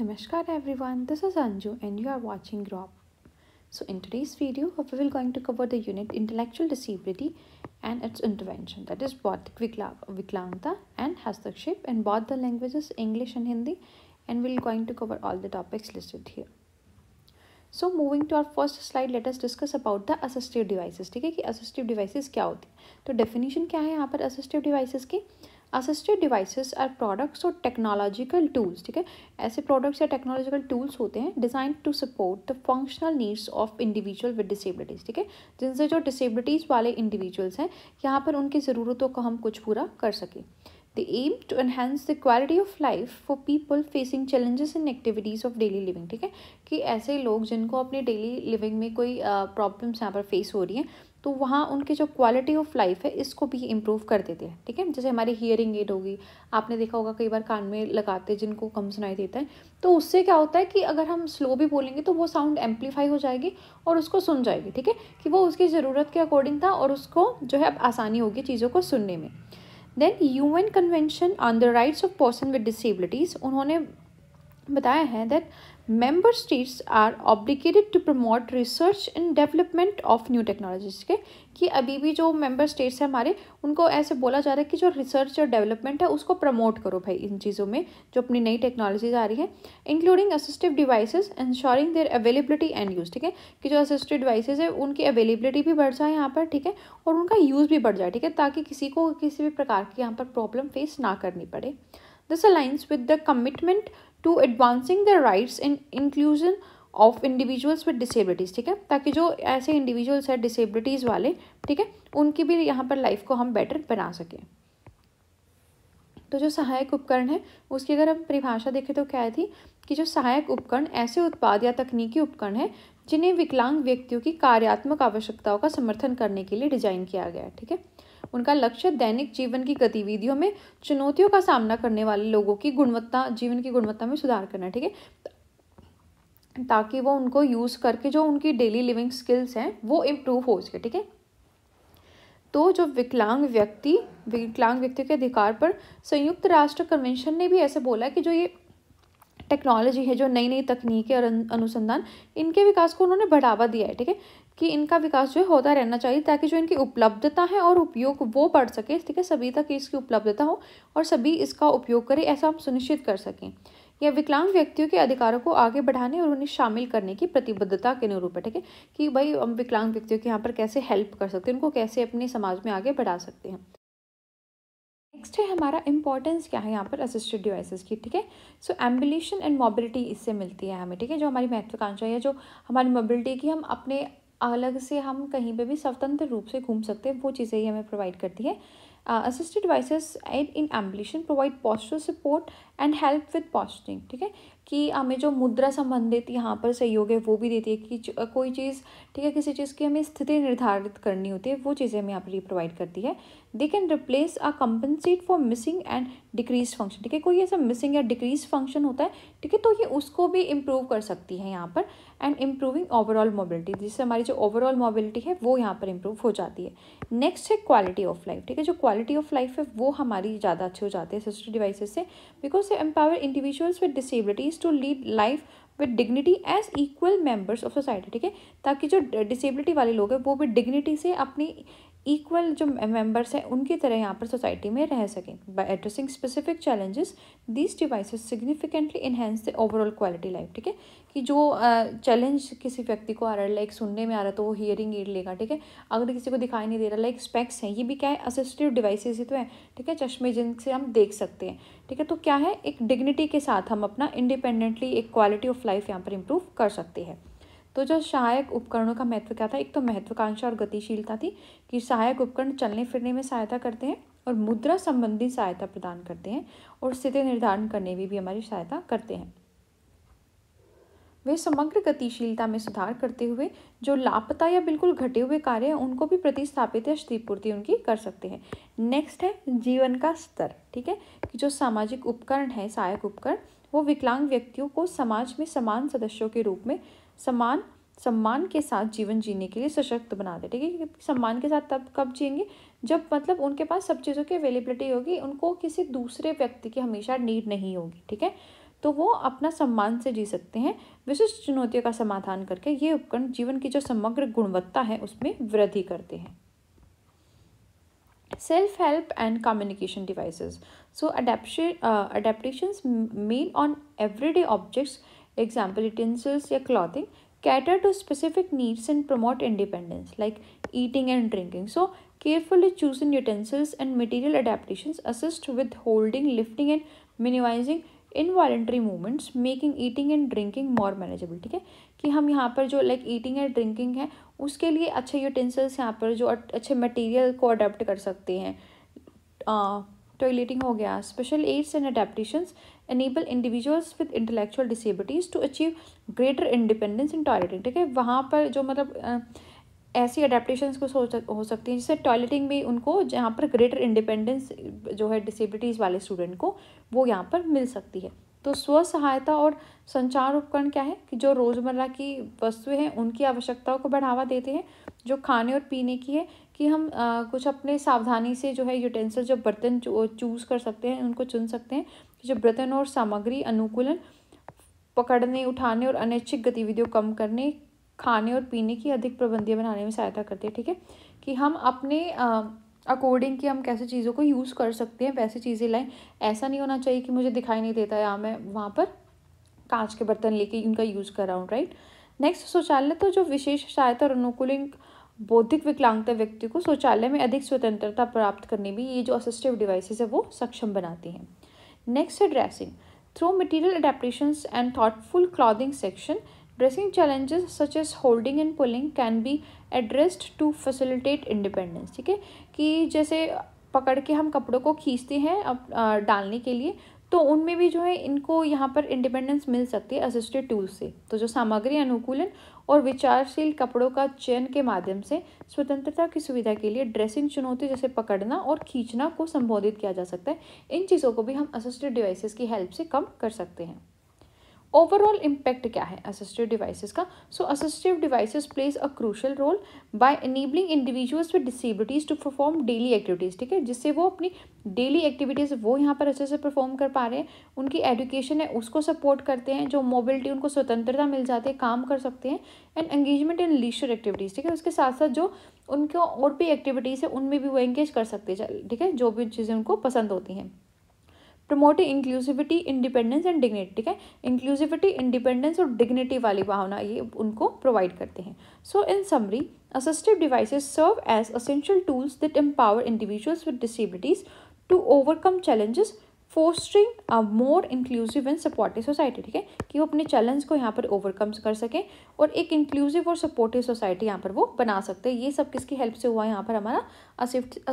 Namaskar everyone, this is Anju and you are watching GROB. So in today's video, we will going to cover the unit Intellectual Disability and its intervention that is Bodhik Viklangta and Hastakship in both the languages English and Hindi and we will going to cover all the topics listed here. So moving to our first slide, let us discuss about the assistive devices. Okay, है कि assistive devices क्या होती है तो definition क्या assistive devices? Assisted devices are products और technological tools ठीक है ऐसे प्रोडक्ट्स या टेक्नोलॉजिकल टूल्स होते हैं design to support the functional needs of individual with disabilities ठीक है जिनसे जो डिसेबिलिटीज़ वाले इंडिविजुअल्स हैं यहाँ पर उनकी ज़रूरतों को हम कुछ पूरा कर सकें the aim to enhance the quality of life for people facing challenges in activities of daily living ठीक है कि ऐसे लोग जिनको अपने डेली लिविंग में कोई प्रॉब्लम्स यहाँ पर फेस हो रही हैं तो वहाँ उनकी जो क्वालिटी ऑफ लाइफ है इसको भी इम्प्रूव कर देते हैं ठीक है जैसे हमारी हियरिंग एड होगी आपने देखा होगा कई बार कान में लगाते हैं जिनको कम सुनाई देता है तो उससे क्या होता है कि अगर हम स्लो भी बोलेंगे तो वो साउंड एम्पलीफाई हो जाएगी और उसको सुन जाएगी ठीक है कि वो उसकी ज़रूरत के अकॉर्डिंग था और उसको जो है अब आसानी होगी चीज़ों को सुनने में then U N convention on the rights of person with disabilities उन्होंने बताया है that member states are obligated to promote research and development of new technologies के कि अभी भी जो मेंबर स्टेट्स हैं हमारे उनको ऐसे बोला जा रहा है कि जो रिसर्च और डेवलपमेंट है उसको प्रमोट करो भाई इन चीज़ों में जो अपनी नई टेक्नोलॉजीज आ रही हैं including assistive devices ensuring their availability and use ठीक है कि जो असिस्टिव डिवाइसेज है उनकी अवेलेबिलिटी भी बढ़ जाए यहाँ पर ठीक है और उनका यूज़ भी बढ़ जाए ठीक है ताकि किसी को किसी भी प्रकार की यहाँ पर प्रॉब्लम फेस ना करनी पड़े This aligns with the commitment to advancing the rights and inclusion of individuals with disabilities ठीक है ताकि जो ऐसे इंडिविजुअल्स हैं डिसेबिलिटीज़ वाले ठीक है उनकी भी यहाँ पर लाइफ को हम बेटर बना सकें तो जो सहायक उपकरण है उसकी अगर हम परिभाषा देखें तो क्या थी कि जो सहायक उपकरण ऐसे उत्पाद या तकनीकी उपकरण है जिन्हें विकलांग व्यक्तियों की कार्यात्मक आवश्यकताओं का समर्थन करने के लिए डिजाइन किया गया है ठीक है उनका लक्ष्य दैनिक जीवन की गतिविधियों में चुनौतियों का सामना करने वाले लोगों की गुणवत्ता जीवन की गुणवत्ता में सुधार करना ठीक है ताकि वो उनको यूज़ करके जो उनकी डेली लिविंग स्किल्स हैं वो इम्प्रूव हो सके ठीक है तो जो विकलांग व्यक्ति विकलांग व्यक्ति के अधिकार पर संयुक्त राष्ट्र कन्वेंशन ने भी ऐसे बोला कि जो ये टेक्नोलॉजी है जो नई नई तकनीकें और अनुसंधान इनके विकास को उन्होंने बढ़ावा दिया है ठीक है कि इनका विकास जो है होता रहना चाहिए ताकि जो इनकी उपलब्धता है और उपयोग वो बढ़ सके ठीक है सभी तक इसकी उपलब्धता हो और सभी इसका उपयोग करें ऐसा हम सुनिश्चित कर सकें या विकलांग व्यक्तियों के अधिकारों को आगे बढ़ाने और उन्हें शामिल करने की प्रतिबद्धता के अनुरूप है ठीक है कि भाई हम विकलांग व्यक्तियों के यहाँ पर कैसे हेल्प कर सकते हैं उनको कैसे अपने समाज में आगे बढ़ा सकते हैं नेक्स्ट है हमारा इंपॉर्टेंस क्या है यहाँ पर असिस्टेड डिवाइसेस की ठीक है सो एम्बुलेशन एंड मोबिलिटी इससे मिलती है हमें ठीक है जो हमारी महत्वाकांक्षा है जो हमारी मोबिलिटी की हम अपने अलग से हम कहीं पे भी स्वतंत्र रूप से घूम सकते हैं वो चीज़ें ही हमें प्रोवाइड करती है assisted devices and in ambulation provide posture support and help with posting ठीक है कि हमें जो मुद्रा संबंधित यहाँ पर सहयोग है वो भी देती है कि कोई चीज़ ठीक है किसी चीज़ की हमें स्थिति निर्धारित करनी होती है वो चीज़ें हमें यहाँ पर ये प्रोवाइड करती है they can replace or compensate for missing and decrease function ठीक है कोई ऐसा मिसिंग या डिक्रीज फंक्शन होता है ठीक है तो ये उसको भी इम्प्रूव कर सकती है यहाँ पर एंड इम्प्रूविंग ओवरऑल मोबिलिटी जिससे हमारी जो ओवरऑल मोबिलिटी है वो यहाँ पर इम्प्रूव हो जाती है नेक्स्ट है क्वालिटी ऑफ लाइफ ठीक है जो क्वालिटी ऑफ लाइफ है वो हमारी ज़्यादा अच्छी हो जाती है सिस्टर डिवाइसेज से because also empower individuals with disabilities to lead life with dignity as equal members of society ठीक है ताकि जो डिसेबिलिटी वाले लोग हैं वो भी डिग्निटी से अपनी इक्वल जो मेंबर्स हैं उनकी तरह यहाँ पर सोसाइटी में रह सकें by addressing specific challenges these devices significantly enhance the overall quality life ठीक है कि जो चैलेंज uh, किसी व्यक्ति को आ रहा है लाइक सुनने में आ रहा है तो वो हियरिंग एड लेगा ठीक है अगर किसी को दिखाई नहीं दे रहा लाइक स्पेक्स हैं ये भी क्या है असिस्टिव डिवाइसेज ही तो हैं ठीक है चश्मे जिनसे हम देख सकते हैं ठीक है तो क्या है एक डिग्निटी के साथ हम अपना इंडिपेंडेंटली एक क्वालिटी ऑफ लाइफ यहाँ पर इम्प्रूव कर सकते हैं तो जो सहायक उपकरणों का महत्व क्या था एक तो महत्वाकांक्षा और गतिशीलता थी कि सहायक उपकरण चलने फिरने में सहायता करते हैं और मुद्रा संबंधी सहायता प्रदान करते हैं और स्थिति निर्धारण करने में भी हमारी सहायता करते हैं वे समग्र गतिशीलता में सुधार करते हुए जो लापता या बिल्कुल घटे हुए कार्य हैं उनको भी प्रतिस्थापित या क्षतिपूर्ति उनकी कर सकते हैं नेक्स्ट है जीवन का स्तर ठीक है कि जो सामाजिक उपकरण है सहायक उपकरण वो विकलांग व्यक्तियों को समाज में समान सदस्यों के रूप में सम्मान सम्मान के साथ जीवन जीने के लिए सशक्त बना दे ठीक है सम्मान के साथ तब कब जिएंगे जब मतलब उनके पास सब चीज़ों की अवेलेबिलिटी होगी उनको किसी दूसरे व्यक्ति की हमेशा नीड नहीं होगी ठीक है तो वो अपना सम्मान से जी सकते हैं विशिष्ट चुनौतियों का समाधान करके ये उपकरण जीवन की जो समग्र गुणवत्ता है उसमें वृद्धि करते हैं self help and communication devices so adaptation uh, on everyday objects example utensils या clothing cater to specific needs and promote independence like eating and drinking so carefully chosen utensils and material adaptations assist with holding lifting and minimizing involuntary movements making eating and drinking more manageable ठीक है कि हम यहाँ पर जो like eating and drinking है उसके लिए अच्छे यूटेंसिल्स यहाँ पर जो अच्छे मटेरियल को अडोप्ट कर सकते हैं टॉयलेटिंग हो गया special aids and adaptations enable individuals with intellectual disabilities to achieve greater independence in toileting ठीक है वहाँ पर जो मतलब ऐसी अडेप्टशन को हो सकती हैं जैसे टॉयलेटिंग में उनको जहाँ पर ग्रेटर इंडिपेंडेंस जो है डिसेबिलिटीज़ वाले स्टूडेंट को वो यहाँ पर मिल सकती है तो स्व सहायता और संचार उपकरण क्या है कि जो रोज़मर्रा की वस्तुएं हैं उनकी आवश्यकताओं को बढ़ावा देते हैं जो खाने और पीने की है कि हम आ, कुछ अपने सावधानी से जो है यूटेंसिल जो बर्तन चूज़ कर सकते हैं उनको चुन सकते हैं जो बर्तन और सामग्री अनुकूलन पकड़ने उठाने और अनैच्छिक गतिविधियों कम करने खाने और पीने की अधिक प्रबंधियाँ बनाने में सहायता करती है ठीक है कि हम अपने आ, अकॉर्डिंग कि हम कैसे चीज़ों को यूज़ कर सकते हैं वैसे चीज़ें लाएं ऐसा नहीं होना चाहिए कि मुझे दिखाई नहीं देता या मैं वहाँ पर कांच के बर्तन लेके उनका यूज़ कर रहा हूँ राइट नेक्स्ट शौचालय तो जो विशेष सहायता और अनुकूलिंग बौद्धिक विकलांगता व्यक्ति को शौचालय में अधिक स्वतंत्रता प्राप्त करने में ये जो असिस्टिव डिवाइसेस है वो सक्षम बनाती हैं नेक्स्ट है dressing through material adaptations and thoughtful clothing section dressing challenges such as holding and pulling can be addressed to facilitate independence ठीक है कि जैसे पकड़ के हम कपड़ों को खींचते हैं अब डालने के लिए तो उनमें भी जो है इनको यहाँ पर इंडिपेंडेंस मिल सकती है असिस्टेड टूल से तो जो सामग्री अनुकूलन और विचारशील कपड़ों का चयन के माध्यम से स्वतंत्रता की सुविधा के लिए ड्रेसिंग चुनौती जैसे पकड़ना और खींचना को संबोधित किया जा सकता है इन चीज़ों को भी हम असिस्टेड डिवाइसेस की हेल्प से कम कर सकते हैं ओवरऑल इम्पैक्ट क्या है असिस्टिव डिवाइसेस का so assistive devices plays a crucial role by enabling individuals with disabilities to perform daily activities ठीक है जिससे वो अपनी डेली एक्टिविटीज़ वो यहाँ पर अच्छे से परफॉर्म कर पा रहे हैं उनकी एजुकेशन है उसको सपोर्ट करते हैं जो मोबिलिटी उनको स्वतंत्रता मिल जाती है काम कर सकते हैं and engagement in leisure activities ठीक है उसके साथ साथ जो उनको और भी एक्टिविटीज़ है उनमें भी वो एंगेज कर सकते हैं ठीक है जो भी चीज़ें उनको पसंद होती हैं promoting inclusivity independence and dignity ठीक है इंक्लूसिविटी इंडिपेंडेंस और डिग्निटी वाली भावना ये उनको प्रोवाइड करते हैं so in summary assistive devices serve as essential tools that empower individuals with disabilities to overcome challenges fostering a more inclusive and supportive society ठीक है कि वो अपने चैलेंज को यहाँ पर ओवरकम कर सकें और एक इंक्लूसिव और सपोर्टिव सोसाइटी यहाँ पर वो बना सकते हैं ये सब किसकी हेल्प से हुआ यहाँ पर हमारा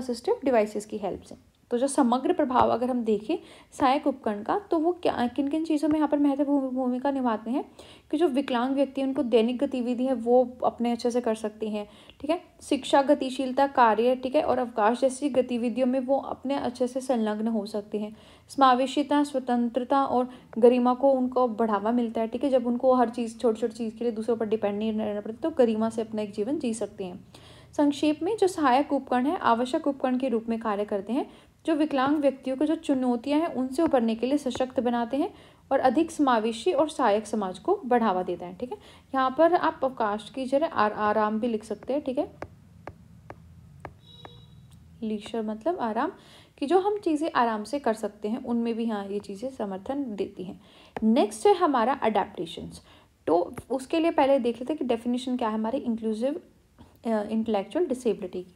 असिस्टिव डिवाइसिस की हेल्प से तो जो समग्र प्रभाव अगर हम देखें सहायक उपकरण का तो वो क्या किन किन चीज़ों में यहाँ पर महत्वपूर्ण भूमिका निभाते हैं कि जो विकलांग व्यक्ति हैं उनको दैनिक गतिविधि है वो अपने अच्छे से कर सकती हैं ठीक है शिक्षा गतिशीलता कार्य ठीक है और अवकाश जैसी गतिविधियों में वो अपने अच्छे से संलग्न हो सकते हैं समावेशिता स्वतंत्रता और गरिमा को उनको बढ़ावा मिलता है ठीक है जब उनको हर चीज़ छोटी छोटी चीज़ के लिए दूसरों पर डिपेंड नहीं रहना पड़ता तो गरिमा से अपना एक जीवन जी सकते हैं संक्षेप में जो सहायक उपकरण है आवश्यक उपकरण के रूप में कार्य करते हैं जो विकलांग व्यक्तियों को जो चुनौतियां हैं उनसे उभरने के लिए सशक्त बनाते हैं और अधिक समावेशी और सहायक समाज को बढ़ावा देता है ठीक है यहाँ पर आप अवकाश की जगह आर, आराम भी लिख सकते हैं ठीक है लीशर मतलब आराम कि जो हम चीज़ें आराम से कर सकते हैं उनमें भी हाँ ये चीज़ें समर्थन देती हैं नेक्स्ट है हमारा अडेप्टशंस तो उसके लिए पहले देख लेते हैं कि डेफिनेशन क्या है हमारे इंक्लूसिव इंटेलेक्चुअल डिसेबिलिटी की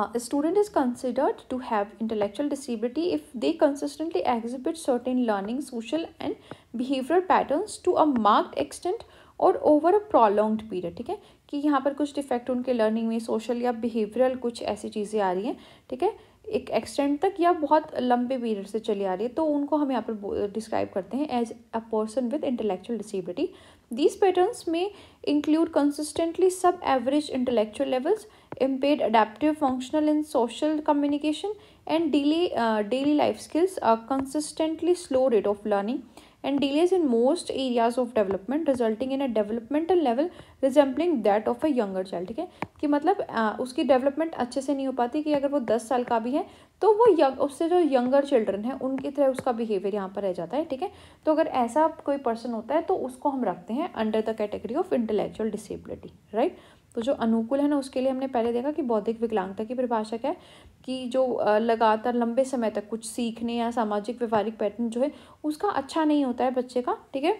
Uh, a student is considered to have intellectual disability if they consistently exhibit certain learning, social, and behavioral patterns to a marked extent और ओवर अ प्रोलॉन्ग्ड पीरियड ठीक है कि यहाँ पर कुछ डिफेक्ट उनके learning में सोशल या बिहेवियरल कुछ ऐसी चीज़ें आ रही हैं ठीक है एक एक्सटेंड तक या बहुत लंबे पीरियड से चली आ रही है तो उनको हम यहाँ पर डिस्क्राइब करते हैं as a person with intellectual disability These patterns may include consistently sub average intellectual levels, impaired adaptive, functional, and social communication, and daily, uh, daily life skills, a consistently slow rate of learning, and delays in most areas of development, resulting in a developmental level resembling that of a younger child. ठीक है कि मतलब आ, उसकी development अच्छे से नहीं हो पाती कि अगर वो दस साल का भी है तो वो यंग उससे जो यंगर चिल्ड्रन है उनकी तरह उसका बिहेवियर यहाँ पर रह जाता है ठीक है तो अगर ऐसा कोई पर्सन होता है तो उसको हम रखते हैं under the category of intellectual disability right तो जो अनुकूल है ना उसके लिए हमने पहले देखा कि बौद्धिक विकलांगता की परिभाषा है कि जो लगातार लंबे समय तक कुछ सीखने या सामाजिक व्यवहारिक पैटर्न जो है उसका अच्छा नहीं होता है बच्चे का ठीक है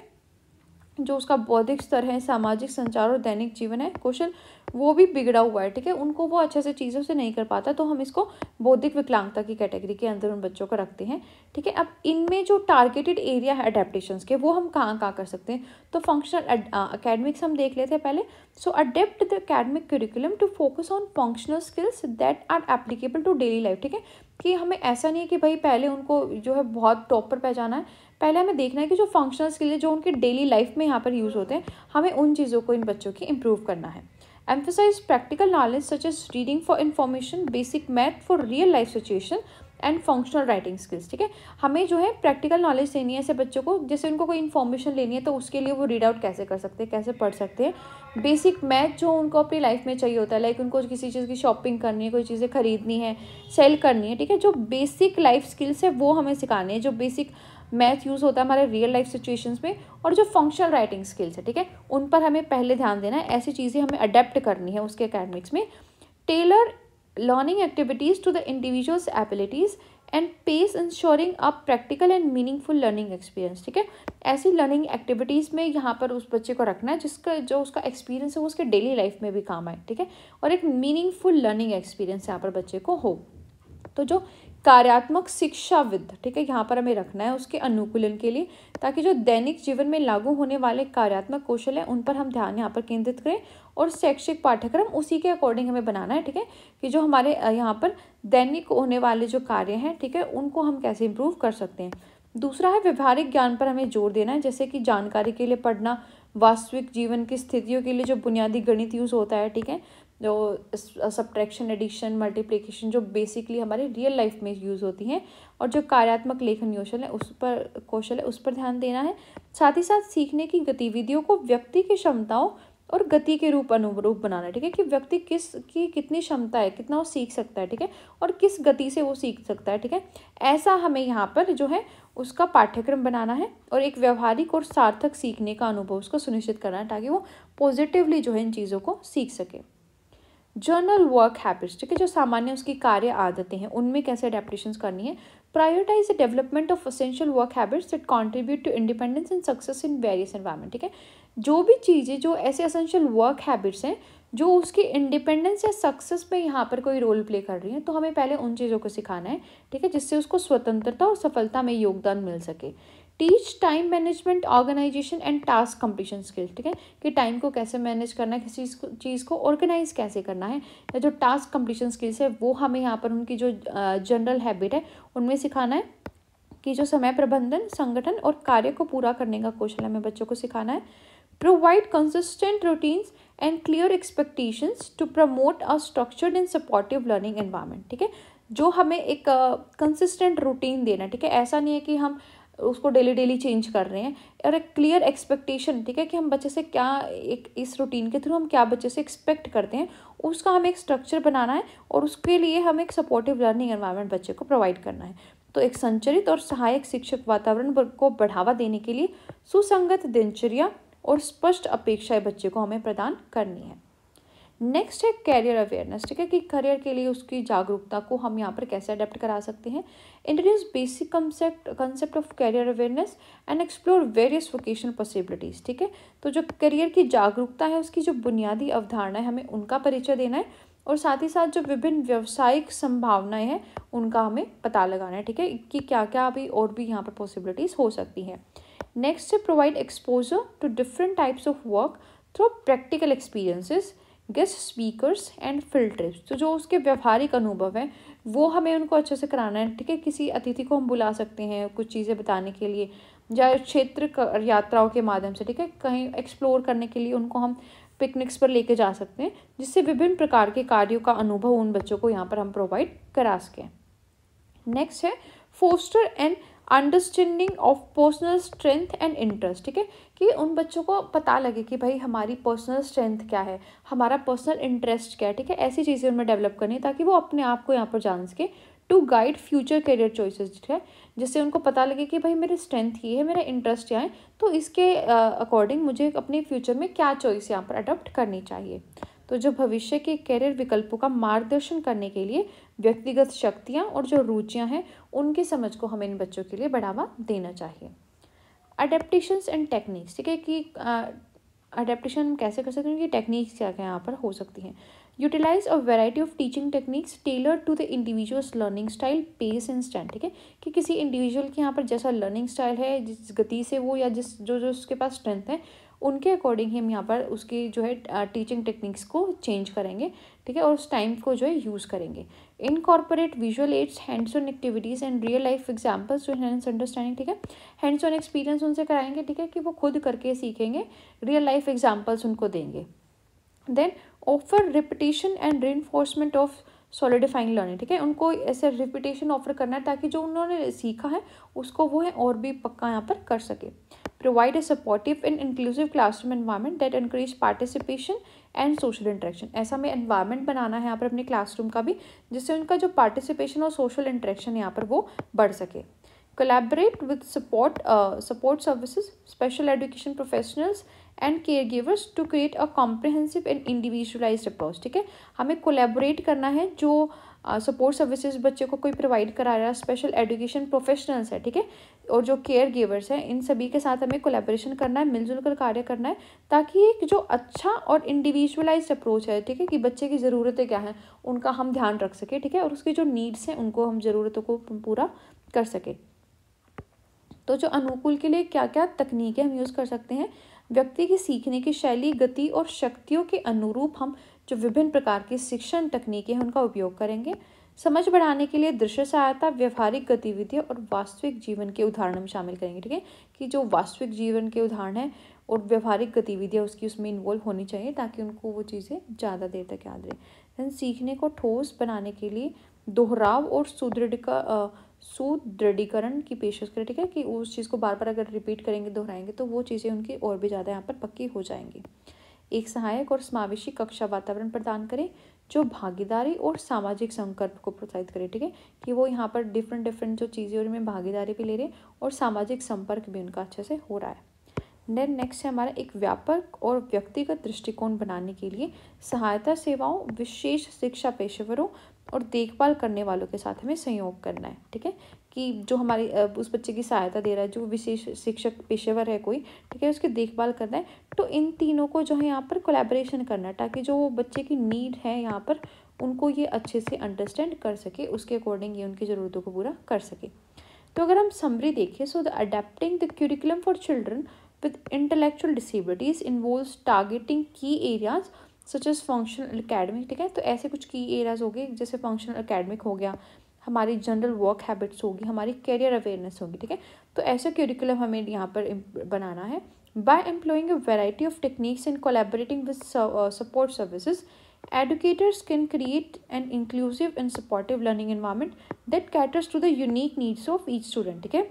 जो उसका बौद्धिक स्तर है सामाजिक संचार और दैनिक जीवन है कौशल वो भी बिगड़ा हुआ है ठीक है उनको वो अच्छे से चीज़ों से नहीं कर पाता तो हम इसको बौद्धिक विकलांगता की कैटेगरी के अंदर उन बच्चों को रखते हैं ठीक है अब इनमें जो टारगेटेड एरिया है अडेप्टेशंस के वो हम कहाँ कहाँ कर सकते हैं तो फंक्शनल अकेडमिक्स हम देख लेते हैं पहले so adapt the academic curriculum to focus on functional skills that are applicable to daily life ठीक है कि हमें ऐसा नहीं है कि भाई पहले उनको जो है बहुत टॉप पर पहचाना है पहले हमें देखना है कि जो फंक्शनल स्किल है जो उनके डेली लाइफ में यहाँ पर यूज़ होते हैं हमें उन चीज़ों को इन बच्चों की इम्प्रूव करना है emphasize practical knowledge such as reading for information basic math for real life situation and functional writing skills ठीक है हमें जो है प्रैक्टिकल नॉलेज देनी है ऐसे बच्चों को जैसे उनको कोई इन्फॉर्मेशन लेनी है तो उसके लिए वो रीड आउट कैसे कर सकते हैं कैसे पढ़ सकते हैं बेसिक मैथ जो उनको अपनी लाइफ में चाहिए होता है लाइक उनको किसी चीज़ की शॉपिंग करनी है कोई चीज़ें खरीदनी है सेल करनी है ठीक है जो बेसिक लाइफ स्किल्स है वो हमें सिखानी है जो बेसिक मैथ यूज़ होता है हमारे रियल लाइफ सिचुएशंस में और जो फंक्शनल राइटिंग स्किल्स है ठीक है उन पर हमें पहले ध्यान देना है ऐसी चीज़ें हमें अडेप्ट करनी है उसके अकेडमिक्स में tailor learning activities to the individual's abilities and pace ensuring a practical and meaningful learning experience ठीक है ऐसी लर्निंग एक्टिविटीज़ में यहाँ पर उस बच्चे को रखना है जिसका जो उसका एक्सपीरियंस है वो उसके डेली लाइफ में भी काम आए ठीक है और एक मीनिंगफुल लर्निंग एक्सपीरियंस यहाँ पर बच्चे को हो तो जो कार्यात्मक शिक्षाविद ठीक है यहाँ पर हमें रखना है उसके अनुकूलन के लिए ताकि जो दैनिक जीवन में लागू होने वाले कार्यात्मक कौशल है उन पर हम ध्यान यहाँ पर केंद्रित करें और शैक्षिक पाठ्यक्रम उसी के अकॉर्डिंग हमें बनाना है ठीक है कि जो हमारे यहाँ पर दैनिक होने वाले जो कार्य हैं ठीक है उनको हम कैसे इम्प्रूव कर सकते हैं दूसरा है व्यवहारिक ज्ञान पर हमें जोर देना है जैसे कि जानकारी के लिए पढ़ना वास्तविक जीवन की स्थितियों के लिए जो बुनियादी गणित यूज़ होता है ठीक है जो सब्ट्रैक्शन एडिशन मल्टीप्लिकेशन जो बेसिकली हमारे रियल लाइफ में यूज़ होती हैं और जो कार्यात्मक लेखन कौशल है उस पर कौशल है उस पर ध्यान देना है साथ ही साथ सीखने की गतिविधियों को व्यक्ति की क्षमताओं और गति के रूप अनुरूप बनाना ठीक है कि व्यक्ति किस की कितनी क्षमता है कितना वो सीख सकता है ठीक है और किस गति से वो सीख सकता है ठीक है ऐसा हमें यहाँ पर जो है उसका पाठ्यक्रम बनाना है और एक व्यवहारिक और सार्थक सीखने का अनुभव उसको सुनिश्चित करना है ताकि वो पॉजिटिवली जो है इन चीज़ों को सीख सके जर्नल वर्क हैबिट्स ठीक है जो सामान्य उसकी कार्य आदतें हैं उनमें कैसे अडेप्टेशन करनी है prioritize the development of essential work habits it contribute to independence and success in various environment ठीक है जो भी चीज़ें जो ऐसे असेंशियल वर्क हैबिट्स हैं जो उसकी इंडिपेंडेंस या सक्सेस में यहाँ पर कोई रोल प्ले कर रही है तो हमें पहले उन चीज़ों को सिखाना है ठीक है जिससे उसको स्वतंत्रता और सफलता में योगदान मिल सके teach time management organization and task completion skills ठीक है कि टाइम को कैसे मैनेज करना है किसी चीज़ को ऑर्गेनाइज कैसे करना है या जो टास्क कंप्लीशन स्किल्स है वो हमें यहाँ पर उनकी जो जनरल हैबिट है उनमें सिखाना है कि जो समय प्रबंधन संगठन और कार्य को पूरा करने का कौशल हमें बच्चों को सिखाना है provide consistent routines and clear expectations to promote a structured and supportive learning environment ठीक है जो हमें एक कंसिस्टेंट uh, रूटीन देना ठीक है ऐसा नहीं है कि हम uh, उसको डेली डेली चेंज कर रहे हैं और एक क्लियर एक्सपेक्टेशन ठीक है कि हम बच्चे से क्या एक इस रूटीन के थ्रू हम क्या बच्चे से एक्सपेक्ट करते हैं उसका हमें एक स्ट्रक्चर बनाना है और उसके लिए हमें एक सपोर्टिव लर्निंग एनवायरनमेंट बच्चे को प्रोवाइड करना है तो एक संचरित और सहायक शिक्षक वातावरण को बढ़ावा देने के लिए सुसंगत दिनचर्या और स्पष्ट अपेक्षाएं बच्चे को हमें प्रदान करनी है नेक्स्ट है कैरियर अवेयरनेस ठीक है कि करियर के लिए उसकी जागरूकता को हम यहाँ पर कैसे अडेप्ट करा सकते हैं introduce basic concept concept of career awareness and explore various vocational possibilities ठीक है तो जो करियर की जागरूकता है उसकी जो बुनियादी अवधारणा है हमें उनका परिचय देना है और साथ ही साथ जो विभिन्न व्यवसायिक संभावनाएं हैं उनका हमें पता लगाना है ठीक है कि क्या क्या अभी और भी यहाँ पर पॉसिबिलिटीज़ हो सकती हैं नेक्स्ट है provide exposure to different types of work through practical experiences guest speakers and field trips तो जो उसके व्यवहारिक अनुभव हैं वो हमें उनको अच्छे से कराना है ठीक है किसी अतिथि को हम बुला सकते हैं कुछ चीज़ें बताने के लिए या क्षेत्र यात्राओं के माध्यम से ठीक है कहीं एक्सप्लोर करने के लिए उनको हम पिकनिक्स पर लेके जा सकते हैं जिससे विभिन्न प्रकार के कार्यों का अनुभव उन बच्चों को यहाँ पर हम प्रोवाइड करा सकें नेक्स्ट है foster and understanding of personal strength and interest ठीक है कि उन बच्चों को पता लगे कि भाई हमारी पर्सनल स्ट्रेंथ क्या है हमारा पर्सनल इंटरेस्ट क्या है ठीक है ऐसी चीज़ें उनमें डेवलप करनी ताकि वो अपने आप को यहाँ पर जान सके to guide future career choices ठीक है जिससे उनको पता लगे कि भाई मेरी स्ट्रेंथ ये है मेरा इंटरेस्ट क्या है तो इसके अकॉर्डिंग uh, मुझे अपने फ्यूचर में क्या चॉइस यहाँ पर अडोप्ट करनी चाहिए तो जो भविष्य के करियर विकल्पों का मार्गदर्शन करने के लिए व्यक्तिगत शक्तियाँ और जो रुचियाँ हैं उनकी समझ को हमें इन बच्चों के लिए बढ़ावा देना चाहिए अडेप्टेशंस एंड टेक्निक्स ठीक है कि अडेप्टशन कैसे कर सकते हैं कि टेक्निक्स क्या क्या यहाँ पर हो सकती हैं utilize a variety of teaching techniques tailor to the individual's learning style pace and stand ठीक है कि किसी इंडिविजुअल के यहाँ पर जैसा लर्निंग स्टाइल है जिस गति से वो या जिस जो जो उसके पास स्ट्रेंथ है उनके अकॉर्डिंग हम यहाँ पर उसकी जो है टीचिंग टेक्निक्स को चेंज करेंगे ठीक है और उस टाइम को जो है यूज़ करेंगे incorporate visual aids hands on activities and real life examples to hands understanding ठीक है हैंड्स ऑन एक्सपीरियंस उनसे कराएंगे ठीक है कि वो खुद करके सीखेंगे रियल लाइफ एग्जाम्पल्स उनको देंगे then offer repetition and re of solidifying learning ठीक है उनको ऐसे रिपिटेशन ऑफर करना है ताकि जो उन्होंने सीखा है उसको वो है और भी पक्का यहाँ पर कर सके provide a supportive and inclusive classroom environment that encourage participation and social interaction ऐसा हमें एनवायरनमेंट बनाना है यहाँ पर अपने क्लासरूम का भी जिससे उनका जो पार्टिसिपेशन और सोशल इंट्रैक्शन यहाँ पर वो बढ़ सके collaborate with support uh, support services special education professionals and caregivers to create a comprehensive and individualize approach ठीक है हमें कोलेबोरेट करना है जो सपोर्ट सर्विसेज बच्चे को कोई प्रोवाइड करा रहा है स्पेशल एजुकेशन प्रोफेशनल्स है ठीक है और जो केयर गिवर्स हैं इन सभी के साथ हमें कोलेबोरेशन करना है मिलजुल कर कार्य करना है ताकि एक जो अच्छा और इंडिविजुअलाइज अप्रोच है ठीक है कि बच्चे की ज़रूरतें क्या हैं उनका हम ध्यान रख सके ठीक है और उसकी जो नीड्स हैं उनको हम ज़रूरतों को पूरा कर सकें तो जो अनुकूल के लिए क्या क्या तकनीकें हम यूज़ कर सकते हैं व्यक्ति की सीखने की शैली गति और शक्तियों के अनुरूप हम जो विभिन्न प्रकार की शिक्षण तकनीकें हैं उनका उपयोग करेंगे समझ बढ़ाने के लिए दृश्य सहायता व्यवहारिक गतिविधियाँ और वास्तविक जीवन के उदाहरण में शामिल करेंगे ठीक है कि जो वास्तविक जीवन के उदाहरण हैं और व्यवहारिक गतिविधियाँ उसकी उसमें इन्वॉल्व होनी चाहिए ताकि उनको वो चीज़ें ज़्यादा देर तक याद रहें सीखने को ठोस बनाने के लिए दोहराव और सुदृढ़ का सुदृढ़ीकरण की पेशकश करें ठीक है कि उस चीज़ को बार बार अगर रिपीट करेंगे दोहराएंगे तो वो चीज़ें उनकी और भी ज़्यादा यहाँ पर पक्की हो जाएंगी एक सहायक और समावेशी कक्षा वातावरण प्रदान करें जो भागीदारी और सामाजिक संकल्प को प्रोत्साहित करे ठीक है कि वो यहाँ पर डिफरेंट डिफरेंट जो चीज़ें उनमें भागीदारी भी ले रहे हैं और सामाजिक संपर्क भी उनका अच्छे से हो रहा है देन नेक्स्ट है हमारा एक व्यापक और व्यक्तिगत दृष्टिकोण बनाने के लिए सहायता सेवाओं विशेष शिक्षा पेशेवरों और देखभाल करने वालों के साथ हमें सहयोग करना है ठीक है कि जो हमारे उस बच्चे की सहायता दे रहा है जो विशेष शिक्षक पेशेवर है कोई ठीक है उसकी देखभाल करना है तो इन तीनों को जो है यहाँ पर कोलेब्रेशन करना है ताकि जो बच्चे की नीड है यहाँ पर उनको ये अच्छे से अंडरस्टैंड कर सके उसके अकॉर्डिंग ये उनकी ज़रूरतों को पूरा कर सके तो अगर हम समरी देखें so the adapting the curriculum for children with intellectual disabilities involves targeting key areas such as functional academic ठीक है तो ऐसे कुछ की एरियाज हो गए जैसे फंक्शनल अकेडमिक हो गया हमारी जनरल वर्क हैबिट्स होगी हमारी कैरियर अवेयरनेस होगी ठीक है तो ऐसे क्यूरिकुलम हमें यहाँ पर बनाना है by employing a variety of techniques in collaborating with support services educators can create an inclusive and supportive learning environment that caters to the unique needs of each student ठीक है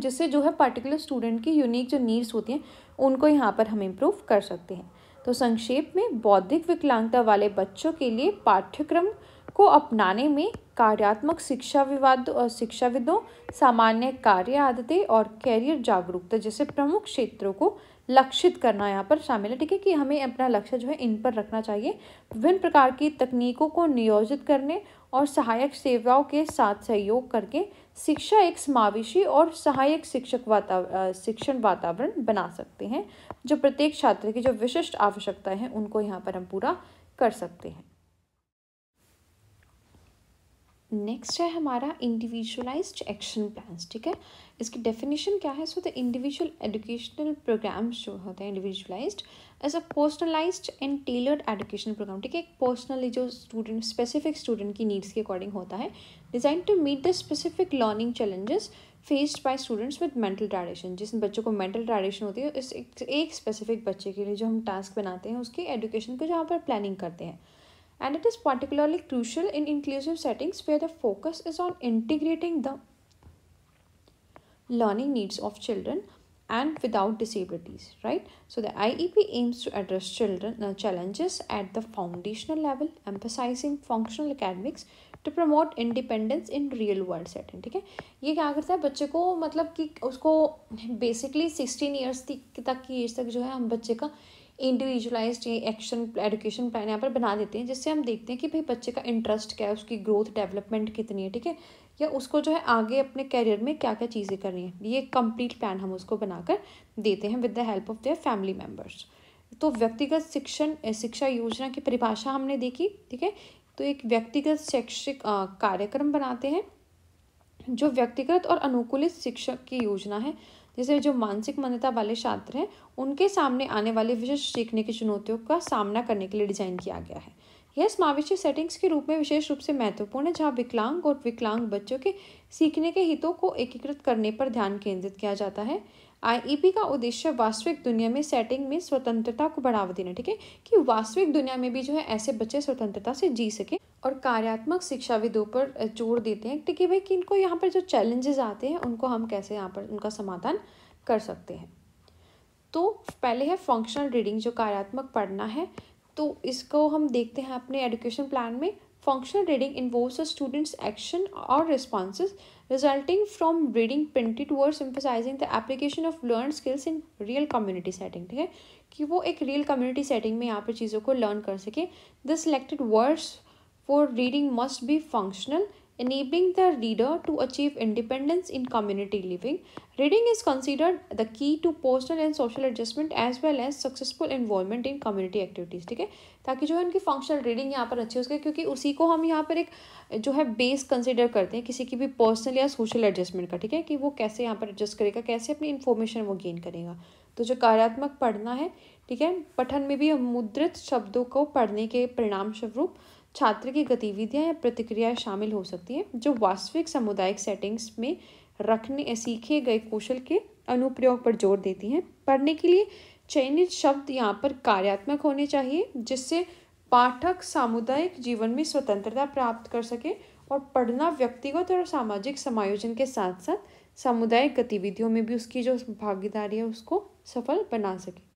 जिससे जो है पर्टिकुलर स्टूडेंट की unique जो needs होती हैं उनको यहाँ पर हम इम्प्रूव कर सकते हैं तो संक्षेप में बौद्धिक विकलांगता वाले बच्चों के लिए पाठ्यक्रम को अपनाने में कार्यात्मक शिक्षा विवाद शिक्षाविदों सामान्य कार्य आदतें और कैरियर जागरूकता जैसे प्रमुख क्षेत्रों को लक्षित करना यहाँ पर शामिल है ठीक है कि हमें अपना लक्ष्य जो है इन पर रखना चाहिए विभिन्न प्रकार की तकनीकों को नियोजित करने और सहायक सेवाओं के साथ सहयोग करके शिक्षा एक समावेशी और सहायक शिक्षक वातावरण शिक्षण वातावरण बना सकते हैं जो प्रत्येक छात्र की जो विशिष्ट आवश्यकताएं हैं उनको यहाँ पर हम पूरा कर सकते हैं नेक्स्ट है हमारा इंडिविजुअलाइज्ड एक्शन प्लान्स ठीक है इसकी डेफिनेशन क्या है so the individual educational programs जो होते हैं individualized as a personalized and tailored education program ठीक है एक पर्सनली जो स्टूडेंट स्पेसिफिक स्टूडेंट की नीड्स के अकॉर्डिंग होता है design to meet the specific learning challenges faced by students with mental retardation जिस बच्चों को मेंटल ट्रेडिशन होती है इस एक स्पेसिफिक बच्चे के लिए जो हम टास्क बनाते हैं उसकी एजुकेशन को जहाँ पर प्लानिंग करते हैं and it is particularly crucial in inclusive settings where the focus is on integrating the learning needs of children and without disabilities right so the iep aims to address children uh, challenges at the foundational level emphasizing functional academics to promote independence in real world setting ठीक है ये क्या करता है बच्चे को मतलब कि उसको basically sixteen years तक की एज तक जो है हम बच्चे का इंडिविजुअलाइज्ड ये एक्शन एडुकेशन प्लान यहाँ पर बना देते हैं जिससे हम देखते हैं कि भाई बच्चे का इंटरेस्ट क्या है उसकी ग्रोथ डेवलपमेंट कितनी है ठीक है या उसको जो है आगे अपने करियर में क्या क्या चीज़ें करनी है ये कंप्लीट प्लान हम उसको बनाकर देते हैं with the help of their family members तो व्यक्तिगत शिक्षण शिक्षा योजना की परिभाषा हमने देखी ठीक है तो एक व्यक्तिगत शैक्षिक कार्यक्रम बनाते हैं जो व्यक्तिगत और अनुकूलित शिक्षक की योजना है जैसे जो मानसिक मान्यता वाले छात्र हैं उनके सामने आने वाले विशेष सीखने की चुनौतियों का सामना करने के लिए डिजाइन किया गया है यह समावेशी सेटिंग्स के रूप में विशेष रूप से महत्वपूर्ण है जहाँ विकलांग और विकलांग बच्चों के सीखने के हितों को एकीकृत करने पर ध्यान केंद्रित किया जाता है आईईपी e का उद्देश्य वास्तविक दुनिया में सेटिंग में स्वतंत्रता को बढ़ावा देना ठीक है कि वास्तविक दुनिया में भी जो है ऐसे बच्चे स्वतंत्रता से जी सके और कार्यात्मक शिक्षाविदों पर जोर देते हैं कि भाई कि इनको यहाँ पर जो चैलेंजेस आते हैं उनको हम कैसे यहाँ पर उनका समाधान कर सकते हैं तो पहले है फंक्शनल रीडिंग जो कार्यात्मक पढ़ना है तो इसको हम देखते हैं अपने एडुकेशन प्लान में functional reading involve students action और रिस्पॉन्सेज resulting from breeding पिंटी towards emphasizing the application of learn skills in real community setting ठीक है कि वो एक रियल कम्युनिटी सेटिंग में यहाँ पर चीज़ों को लर्न कर सके the selected words for reading must be functional enabling the reader to achieve independence in community living. Reading is considered the key to personal and social adjustment as well as successful involvement in community activities. ठीक है ताकि जो है उनकी functional reading यहाँ पर अच्छी हो सके क्योंकि उसी को हम यहाँ पर एक जो है बेस कंसिडर करते हैं किसी की भी पर्सनल या सोशल एडजस्टमेंट का ठीक है कि वो कैसे यहाँ पर एडजस्ट करेगा कैसे अपनी इन्फॉर्मेशन वो गेन करेगा तो जो कार्यात्मक पढ़ना है ठीक है पठन में भी मुद्रित शब्दों को पढ़ने के परिणाम स्वरूप छात्र की गतिविधियाँ या प्रतिक्रियाएँ शामिल हो सकती हैं जो वास्तविक सामुदायिक सेटिंग्स में रखने सीखे गए कौशल के अनुप्रयोग पर जोर देती हैं पढ़ने के लिए चयनित शब्द यहाँ पर कार्यात्मक होने चाहिए जिससे पाठक सामुदायिक जीवन में स्वतंत्रता प्राप्त कर सके और पढ़ना व्यक्तिगत और सामाजिक समायोजन के साथ साथ सामुदायिक गतिविधियों में भी उसकी जो भागीदारी है उसको सफल बना सके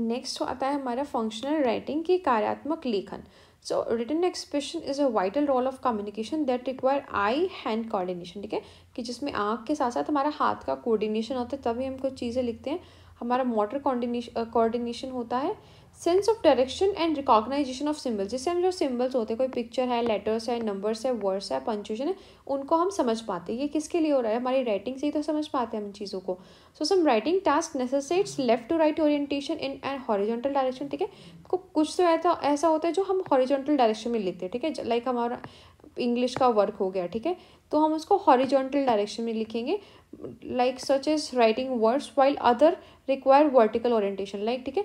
नेक्स्ट आता है हमारा फंक्शनल राइटिंग की कार्यात्मक लेखन so written expression is a vital role of communication that require eye hand coordination ठीक है कि जिसमें आँख के साथ साथ हमारा हाथ का कोऑर्डिनेशन होता है तभी हम कुछ चीज़ें लिखते हैं हमारा मोटर कोऑर्डिनेशन कोऑर्डिनेशन होता है sense of direction and recognization of symbols जिससे हम जो सिम्बल्स होते हैं कोई पिक्चर है लेटर्स है नंबर्स है वर्ड्स है पंचुएशन है उनको हम समझ पाते हैं ये किसके लिए हो रहा है हमारी राइटिंग से ही तो समझ पाते हैं हम चीज़ों को so some writing task necessitates left to right orientation in and horizontal direction ठीक है कुछ तो ऐसा ऐसा होता है जो हम हॉरिजॉन्टल डायरेक्शन में लेते हैं ठीक है लाइक हमारा इंग्लिश का वर्क हो गया ठीक है तो हम उसको हॉरिजॉन्टल डायरेक्शन में लिखेंगे like such as writing words while other require vertical orientation like ठीक है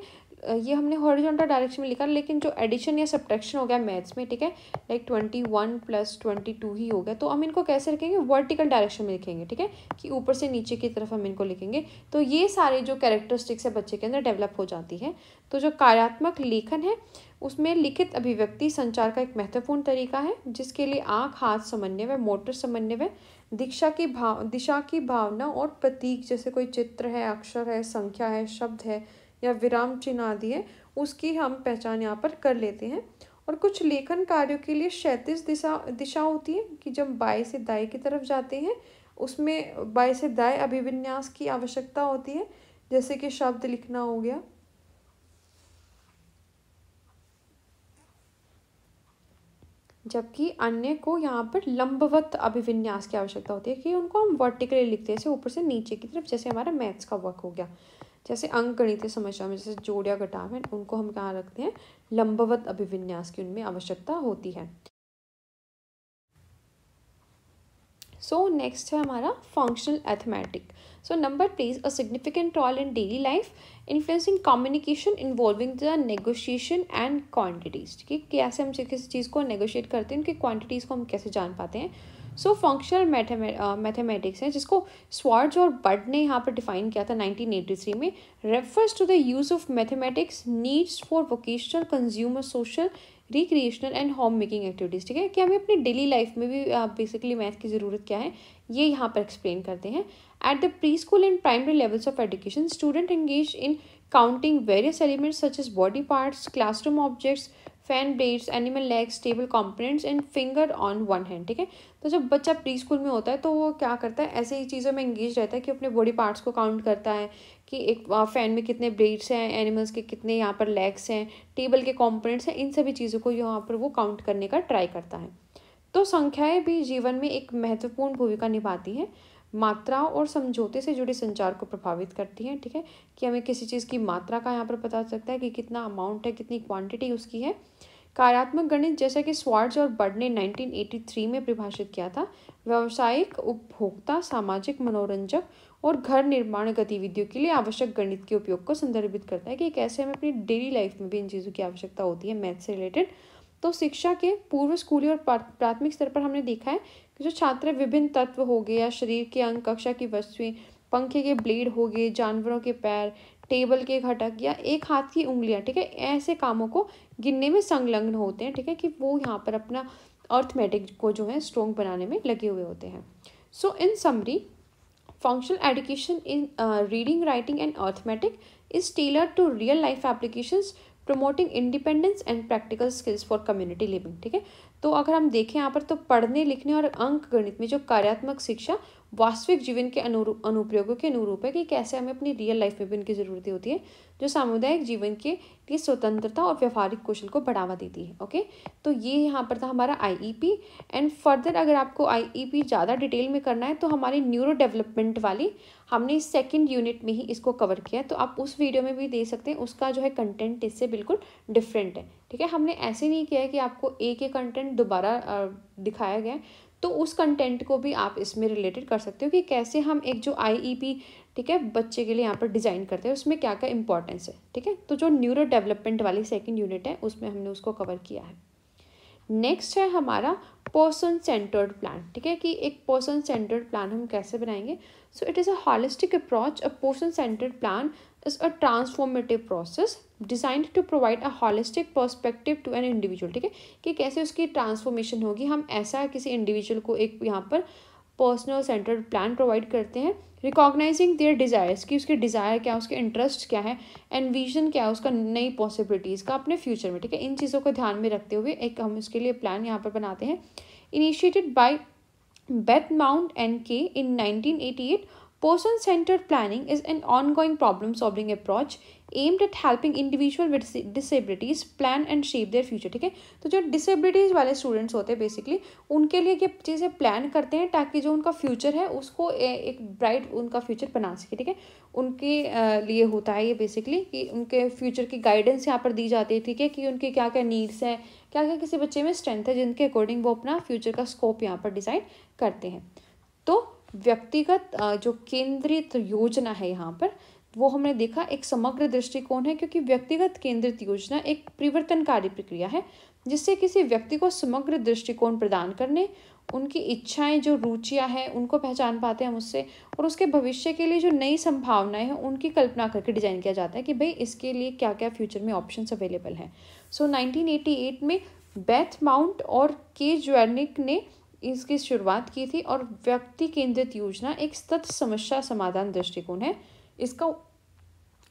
ये हमने हॉरिजॉन्टल डायरेक्शन में लिखा लेकिन जो एडिशन या सब्ट्रैक्शन हो गया मैथ्स में ठीक है like twenty one plus twenty two ही हो गया तो हम इनको कैसे लिखेंगे वर्टिकल डायरेक्शन में लिखेंगे ठीक है कि ऊपर से नीचे की तरफ हम इनको लिखेंगे तो ये सारे जो कैरेक्टरिस्टिक्स है बच्चे के अंदर डेवलप हो जाती है तो जो कार्यात्मक लेखन है उसमें लिखित अभिव्यक्ति संचार का एक महत्वपूर्ण तरीका है जिसके लिए आँख हाथ समन्वय व मोटर समन्वय दीक्षा की भाव दिशा की भावना और प्रतीक जैसे कोई चित्र है अक्षर है संख्या है शब्द है या विराम चिन्ह आदि है उसकी हम पहचान यहाँ पर कर लेते हैं और कुछ लेखन कार्यों के लिए क्षैतिज दिशा दिशा होती है कि जब बाएं से दाएं की तरफ जाते हैं उसमें बाएं से दाएं अभिविन्यास की आवश्यकता होती है जैसे कि शब्द लिखना हो गया जबकि अन्य को यहाँ पर लंबवत अभिविन्यास की आवश्यकता होती है कि उनको हम वर्टिकली लिखते हैं जैसे ऊपर से नीचे की तरफ जैसे हमारा मैथ्स का वर्क हो गया जैसे अंक गणितीय समस्या में जैसे जोड़ या घटाव है उनको हम कहाँ रखते हैं लंबवत अभिविन्यास की उनमें आवश्यकता होती है सो so, नेक्स्ट है हमारा functional arithmetic so number plays a significant role in daily life influencing communication involving the negotiation and quantities ठीक है कैसे हम किसी चीज़ को नेगोशिएट करते हैं उनकी क्वांटिटीज़ को हम कैसे जान पाते हैं सो फंक्शनल मैथमेटिक्स है जिसको स्वार्ज और बर्ड ने यहाँ पर डिफाइन किया था 1983 में refers to the use of mathematics needs for vocational consumer social recreational and homemaking activities ठीक है कि हमें अपनी डेली लाइफ में भी बेसिकली uh, मैथ की ज़रूरत क्या है ये यहाँ पर एक्सप्लेन करते हैं at the preschool and primary levels of education student engage in counting various elements such as body parts classroom objects fan blades animal leg stable components and finger on one hand ठीक है तो जब बच्चा pre school में होता है तो वो क्या करता है ऐसे ही चीज़ों में इंगेज रहता है कि अपने बॉडी पार्ट्स को काउंट करता है कि एक फैन में कितने ब्लेड्स हैं एनिमल्स के कितने यहाँ पर लेग्स हैं टेबल के कॉम्पोनेंट्स हैं इन सभी चीज़ों को यहाँ पर वो काउंट करने का ट्राई करता है तो संख्याएँ भी जीवन में एक महत्वपूर्ण भूमिका निभाती हैं मात्राओं और समझौते से जुड़े संचार को प्रभावित करती हैं ठीक है कि हमें किसी चीज़ की मात्रा का यहाँ पर पता चल सकता है कि कितना अमाउंट है कितनी क्वांटिटी उसकी है कार्यात्मक गणित जैसा कि स्वार्ज और बर्ड ने 1983 में परिभाषित किया था व्यावसायिक उपभोक्ता सामाजिक मनोरंजक और घर निर्माण गतिविधियों के लिए आवश्यक गणित के उपयोग को संदर्भित करता है कि कैसे हमें अपनी डेली लाइफ में भी इन चीज़ों की आवश्यकता होती है मैथ से रिलेटेड तो शिक्षा के पूर्व स्कूली और प्राथमिक स्तर पर हमने देखा है कि जो छात्र विभिन्न तत्व हो गए या शरीर के अंग कक्षा की वस्तुएं पंखे के ब्लेड हो गए जानवरों के पैर टेबल के घटक या एक हाथ की उंगलियां ठीक है ऐसे कामों को गिनने में संलग्न होते हैं ठीक है कि वो यहाँ पर अपना अर्थमेटिक को जो है स्ट्रोंग बनाने में लगे हुए होते हैं so in summary functional education in reading writing and arithmetic is tailor to real life application promoting independence and practical skills for community living ठीक है तो अगर हम देखें यहाँ पर तो पढ़ने लिखने और अंक गणित में जो कार्यात्मक शिक्षा वास्तविक जीवन के अनुरूप अनुप्रयोगों के अनुरूप है कि कैसे हमें अपनी रियल लाइफ में भी उनकी ज़रूरतें होती है जो सामुदायिक जीवन के लिए स्वतंत्रता और व्यवहारिक कौशल को बढ़ावा देती है ओके तो ये यहाँ पर था हमारा आईईपी एंड फर्दर अगर आपको आईईपी e ज़्यादा डिटेल में करना है तो हमारी न्यूरो डेवलपमेंट वाली हमने सेकंड यूनिट में ही इसको कवर किया है तो आप उस वीडियो में भी दे सकते हैं उसका जो है कंटेंट इससे बिल्कुल डिफरेंट है ठीक है हमने ऐसे नहीं किया है कि आपको एक ही कंटेंट दोबारा दिखाया गया है तो उस कंटेंट को भी आप इसमें रिलेटेड कर सकते हो कि कैसे हम एक जो आई e ठीक है बच्चे के लिए यहाँ पर डिज़ाइन करते हैं उसमें क्या क्या इंपॉर्टेंस है ठीक है तो जो न्यूरो डेवलपमेंट वाली सेकेंड यूनिट है उसमें हमने उसको कवर किया है नेक्स्ट है हमारा पर्सन सेंटर्ड प्लान ठीक है कि एक पर्सन सेंटर्ड प्लान हम कैसे बनाएंगे so it is a holistic approach a person centred plan is a transformative process designed to provide a holistic perspective to an individual ठीक है कि कैसे उसकी ट्रांसफॉर्मेशन होगी हम ऐसा किसी इंडिविजुअल को एक यहाँ पर पर्सनल सेंटर्ड प्लान प्रोवाइड करते हैं रिकॉग्नाइजिंग देयर डिज़ायर्स कि उसके डिज़ायर क्या है उसके इंटरेस्ट क्या है एंड विजन क्या है उसका नई पॉसिबिलिटीज़ का अपने फ्यूचर में ठीक है इन चीज़ों को ध्यान में रखते हुए एक हम उसके लिए प्लान यहाँ पर बनाते हैं initiated by Beth Mount and Kay in 1988 Person planning is an ongoing problem solving approach aimed at helping individual with disabilities plan and shape their future ठीक है तो जो डिसेबिलिटीज वाले स्टूडेंट्स होते हैं बेसिकली उनके लिए ये चीज़ें प्लान करते हैं ताकि जो उनका फ्यूचर है उसको एक ब्राइट उनका फ्यूचर बना सके ठीक है उनके लिए होता है ये बेसिकली कि उनके फ्यूचर की गाइडेंस यहाँ पर दी जाती है ठीक है कि उनके क्या क्या नीड्स हैं क्या क्या किसी बच्चे में स्ट्रेंथ है जिनके अकॉर्डिंग वो अपना फ्यूचर का स्कोप यहाँ पर डिसाइड करते हैं तो व्यक्तिगत जो केंद्रित योजना है यहाँ पर वो हमने देखा एक समग्र दृष्टिकोण है क्योंकि व्यक्तिगत केंद्रित योजना एक परिवर्तनकारी प्रक्रिया है जिससे किसी व्यक्ति को समग्र दृष्टिकोण प्रदान करने उनकी इच्छाएं जो रुचियां हैं उनको पहचान पाते हैं हम उससे और उसके भविष्य के लिए जो नई संभावनाएं हैं उनकी कल्पना करके डिजाइन किया जाता है कि भाई इसके लिए क्या क्या फ्यूचर में ऑप्शन अवेलेबल हैं सो so, 1988 में बैथ माउंट और के ज्वेनिक ने इसकी शुरुआत की थी और व्यक्ति केंद्रित योजना एक सतत समस्या समाधान दृष्टिकोण है इसका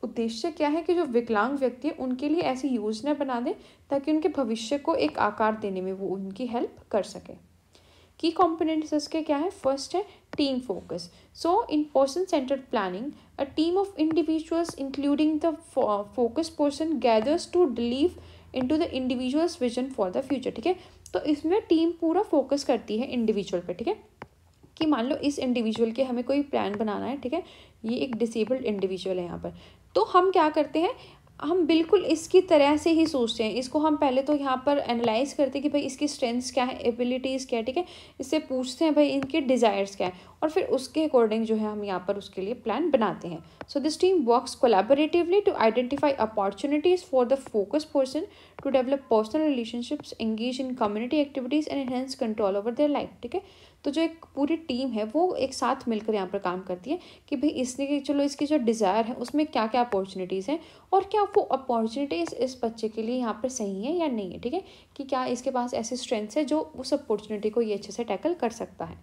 उद्देश्य क्या है कि जो विकलांग व्यक्ति है उनके लिए ऐसी योजना बना दें ताकि उनके भविष्य को एक आकार देने में वो उनकी हेल्प कर सके की कॉम्पोनेंट्स इसके क्या है फर्स्ट है team focus so in person centred planning a team of individuals including the focus person gathers to delve into the individual's vision for the future ठीक है तो इसमें टीम पूरा फोकस करती है इंडिविजुअल पर ठीक है कि मान लो इस इंडिविजुअल के हमें कोई प्लान बनाना है ठीक है ये एक डिसेबल्ड इंडिविजुअल है यहाँ पर तो हम क्या करते हैं हम बिल्कुल इसकी तरह से ही सोचते हैं इसको हम पहले तो यहाँ पर एनालाइज करते हैं कि भाई इसकी स्ट्रेंथ्स क्या है एबिलिटीज़ क्या है ठीक है इससे पूछते हैं भाई इनके डिज़ायर्स क्या है और फिर उसके अकॉर्डिंग जो है हम यहाँ पर उसके लिए प्लान बनाते हैं so this team works collaboratively to identify opportunities for the focus person to develop personal relationships engage in community activities and enhance control over their life ठीक है तो जो एक पूरी टीम है वो एक साथ मिलकर यहाँ पर काम करती है कि भाई इसने चलो इसकी जो डिज़ायर है उसमें क्या क्या अपॉर्चुनिटीज़ हैं और क्या वो अपॉर्चुनिटीज़ इस बच्चे के लिए यहाँ पर सही है या नहीं है ठीक है कि क्या इसके पास ऐसी स्ट्रेंथ्स है जो उस अपॉर्चुनिटी को ये अच्छे से टैकल कर सकता है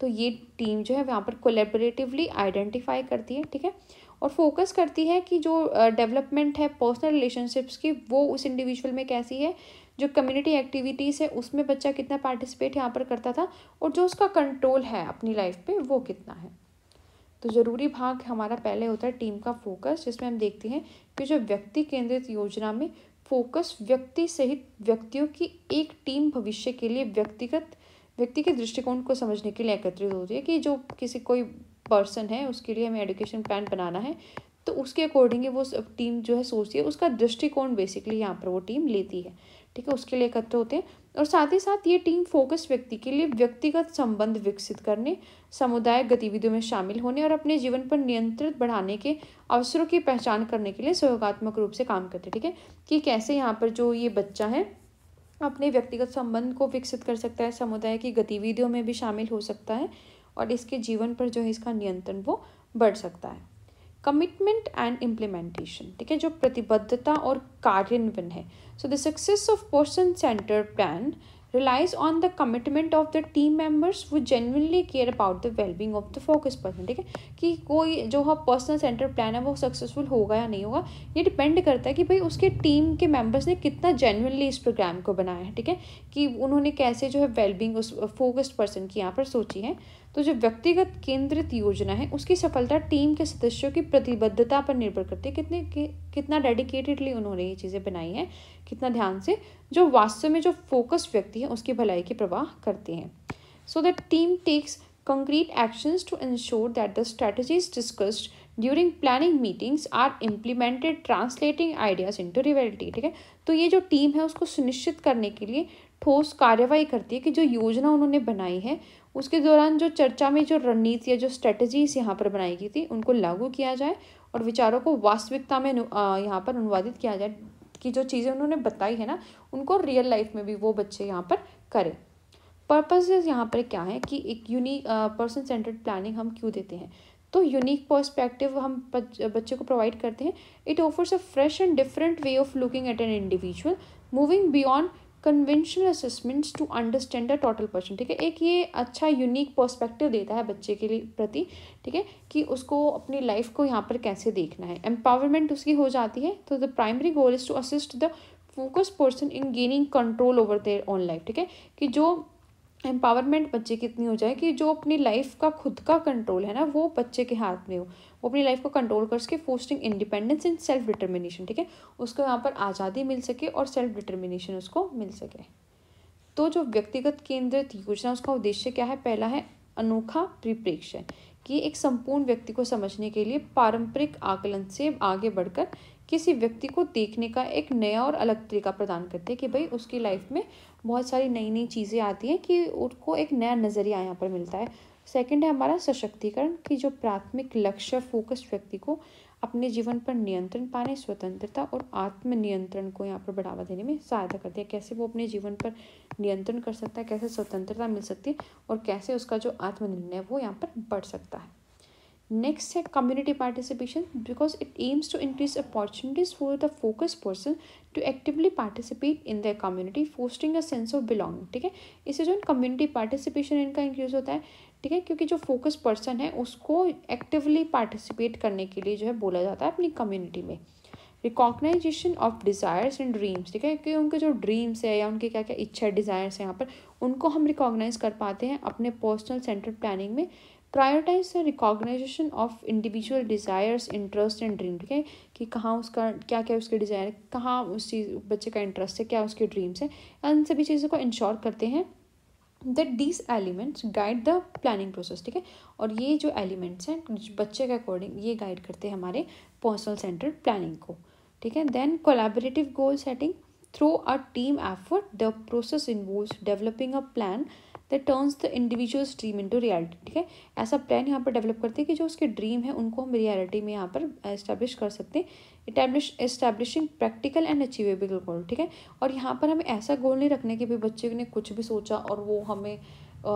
तो ये टीम जो है वहाँ पर कोलेबरेटिवली आइडेंटिफाई करती है ठीक है और फोकस करती है कि जो डेवलपमेंट है पर्सनल रिलेशनशिप्स की वो उस इंडिविजुअल में कैसी है जो कम्युनिटी एक्टिविटीज़ है उसमें बच्चा कितना पार्टिसिपेट यहाँ पर करता था और जो उसका कंट्रोल है अपनी लाइफ पे वो कितना है तो ज़रूरी भाग हमारा पहले होता है टीम का फोकस जिसमें हम देखते हैं कि जो व्यक्ति केंद्रित योजना में फोकस व्यक्ति सहित व्यक्तियों की एक टीम भविष्य के लिए व्यक्तिगत व्यक्ति के दृष्टिकोण को समझने के लिए एकत्रित होती है कि जो किसी कोई पर्सन है उसके लिए हमें एडुकेशन प्लान बनाना है तो उसके अकॉर्डिंग वो टीम जो है सोचती है उसका दृष्टिकोण बेसिकली यहाँ पर वो टीम लेती है ठीक है उसके लिए एकत्र होते हैं और साथ ही साथ ये टीम फोकस व्यक्ति के लिए व्यक्तिगत संबंध विकसित करने समुदाय गतिविधियों में शामिल होने और अपने जीवन पर नियंत्रित बढ़ाने के अवसरों की पहचान करने के लिए सहयोगात्मक रूप से काम करते हैं ठीक है कि कैसे यहाँ पर जो ये बच्चा है अपने व्यक्तिगत संबंध को विकसित कर सकता है समुदाय की गतिविधियों में भी शामिल हो सकता है और इसके जीवन पर जो है इसका नियंत्रण वो बढ़ सकता है कमिटमेंट एंड इम्प्लीमेंटेशन ठीक है जो प्रतिबद्धता और कार्यान्वयन है so the success of person centre plan relies on the commitment of the team members who genuinely care about the well-being of the focus person ठीक है कि कोई जो हाँ पर्सनल सेंटर प्लान है वो सक्सेसफुल होगा या नहीं होगा ये डिपेंड करता है कि भाई उसके टीम के मेम्बर्स ने कितना जेनुअनली इस प्रोग्राम को बनाया है ठीक है कि उन्होंने कैसे जो है वेलबींग उस फोकस्ड पर्सन की यहाँ पर सोची है तो जो व्यक्तिगत केंद्रित योजना है उसकी सफलता टीम के सदस्यों की प्रतिबद्धता पर निर्भर करती है कितने कि, कितना डेडिकेटेडली उन्होंने ये चीज़ें बनाई हैं कितना ध्यान से जो वास्तव में जो फोकस्ड व्यक्ति है उसकी भलाई की प्रवाह करते हैं so the team takes actions to ensure that the strategies discussed during planning meetings are implemented translating ideas into reality ठीक है तो ये जो टीम है उसको सुनिश्चित करने के लिए ठोस कार्यवाही करती है कि जो योजना उन्होंने बनाई है उसके दौरान जो चर्चा में जो रणनीति या जो स्ट्रेटजीज यहाँ पर बनाई गई थी उनको लागू किया जाए और विचारों को वास्तविकता में यहाँ पर अनुवादित किया जाए की जो चीज़ें उन्होंने बताई है ना उनको रियल लाइफ में भी वो बच्चे यहाँ पर करें पर्पजेज यहाँ पर क्या है कि एक यूनिक पर्सन सेंटर्ड प्लानिंग हम क्यों देते हैं तो यूनिक पर्सपेक्टिव हम बच्चे को प्रोवाइड करते हैं it offers a fresh and different way of looking at an individual moving beyond conventional assessments to understand the total person ठीक है एक ये अच्छा यूनिक पर्सपेक्टिव देता है बच्चे के लिए प्रति ठीक है कि उसको अपनी लाइफ को यहाँ पर कैसे देखना है एम्पावरमेंट उसकी हो जाती है तो the primary goal is to assist the focus person in gaining control over their own life ठीक है कि जो एम्पावरमेंट बच्चे की इतनी हो जाए कि जो अपनी लाइफ का खुद का कंट्रोल है ना वो बच्चे के हाथ में हो वो अपनी लाइफ को कंट्रोल कर सके fostering independence and self determination ठीक है उसको यहाँ पर आज़ादी मिल सके और सेल्फ डिटर्मिनेशन उसको मिल सके तो जो व्यक्तिगत केंद्रित योजना उसका उद्देश्य क्या है पहला है अनोखा परिप्रेक्ष्य कि एक संपूर्ण व्यक्ति को समझने के लिए पारंपरिक आकलन से आगे बढ़कर किसी व्यक्ति को देखने का एक नया और अलग तरीका प्रदान करते हैं कि भाई उसकी लाइफ में बहुत सारी नई नई चीज़ें आती हैं कि उनको एक नया नज़रिया यहाँ पर मिलता है सेकंड है हमारा सशक्तिकरण कि जो प्राथमिक लक्ष्य फोकस्ड व्यक्ति को अपने जीवन पर नियंत्रण पाने स्वतंत्रता और आत्म नियंत्रण को यहाँ पर बढ़ावा देने में सहायता करती है कैसे वो अपने जीवन पर नियंत्रण कर सकता है कैसे स्वतंत्रता मिल सकती है और कैसे उसका जो आत्मनिर्णय वो यहाँ पर बढ़ सकता है नेक्स्ट है community participation because it aims to increase opportunities for the focus person to actively participate in the community fostering a sense of belonging ठीक है इससे जो कम्युनिटी पार्टिसिपेशन इनका इंक्रीज होता है ठीक है क्योंकि जो फोकस पर्सन है उसको एक्टिवली पार्टिसिपेट करने के लिए जो है बोला जाता है अपनी कम्युनिटी में recognization of desires and dreams ठीक है कि उनके जो ड्रीम्स है या उनके क्या क्या इच्छा डिज़ायर्स हैं यहाँ पर उनको हम रिकॉग्नाइज कर पाते हैं अपने पर्सनल सेंटर प्लानिंग में prioritize the recognization of individual desires interest and dream ठीक है कि कहाँ उसका क्या क्या उसके डिज़ायर कहाँ उस चीज़ बच्चे का इंटरेस्ट है क्या उसके ड्रीम्स है इन सभी चीज़ों को इंश्योर करते हैं that these elements guide the planning process ठीक है और ये जो एलिमेंट्स हैं बच्चे के अकॉर्डिंग ये गाइड करते हैं हमारे पर्सनल सेंटर प्लानिंग को ठीक है then collaborative goal setting through a team effort the process involve developing a plan that turns the individual dream into reality ठीक है ऐसा प्लान यहाँ पर डेवलप करते हैं कि जो उसके ड्रीम है उनको हम रियलिटी में यहाँ पर इस्टेब्लिश uh, कर सकते हैं establishing practical and achievable goal ठीक है और यहाँ पर हमें ऐसा गोल नहीं रखना कि भाई बच्चे ने कुछ भी सोचा और वो हमें uh,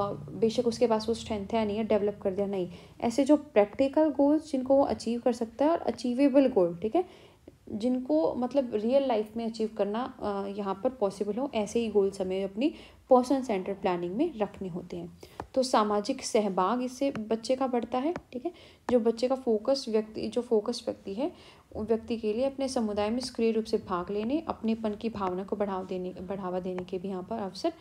बेशक उसके पास वो स्ट्रेंथ है नहीं है डेवलप कर दिया नहीं ऐसे जो प्रैक्टिकल गोल्स जिनको वो अचीव कर सकता है और अचीवेबल गोल ठीक है जिनको मतलब रियल लाइफ में अचीव करना यहाँ पर पॉसिबल हो ऐसे ही गोल्स हमें अपनी पर्सन सेंटर प्लानिंग में रखने होते हैं तो सामाजिक सहभाग इससे बच्चे का बढ़ता है ठीक है जो बच्चे का फोकस व्यक्ति जो फोकस व्यक्ति है व्यक्ति के लिए अपने समुदाय में सक्रिय रूप से भाग लेने अपनेपन की भावना को बढ़ावा देने बढ़ावा देने के भी यहाँ पर अवसर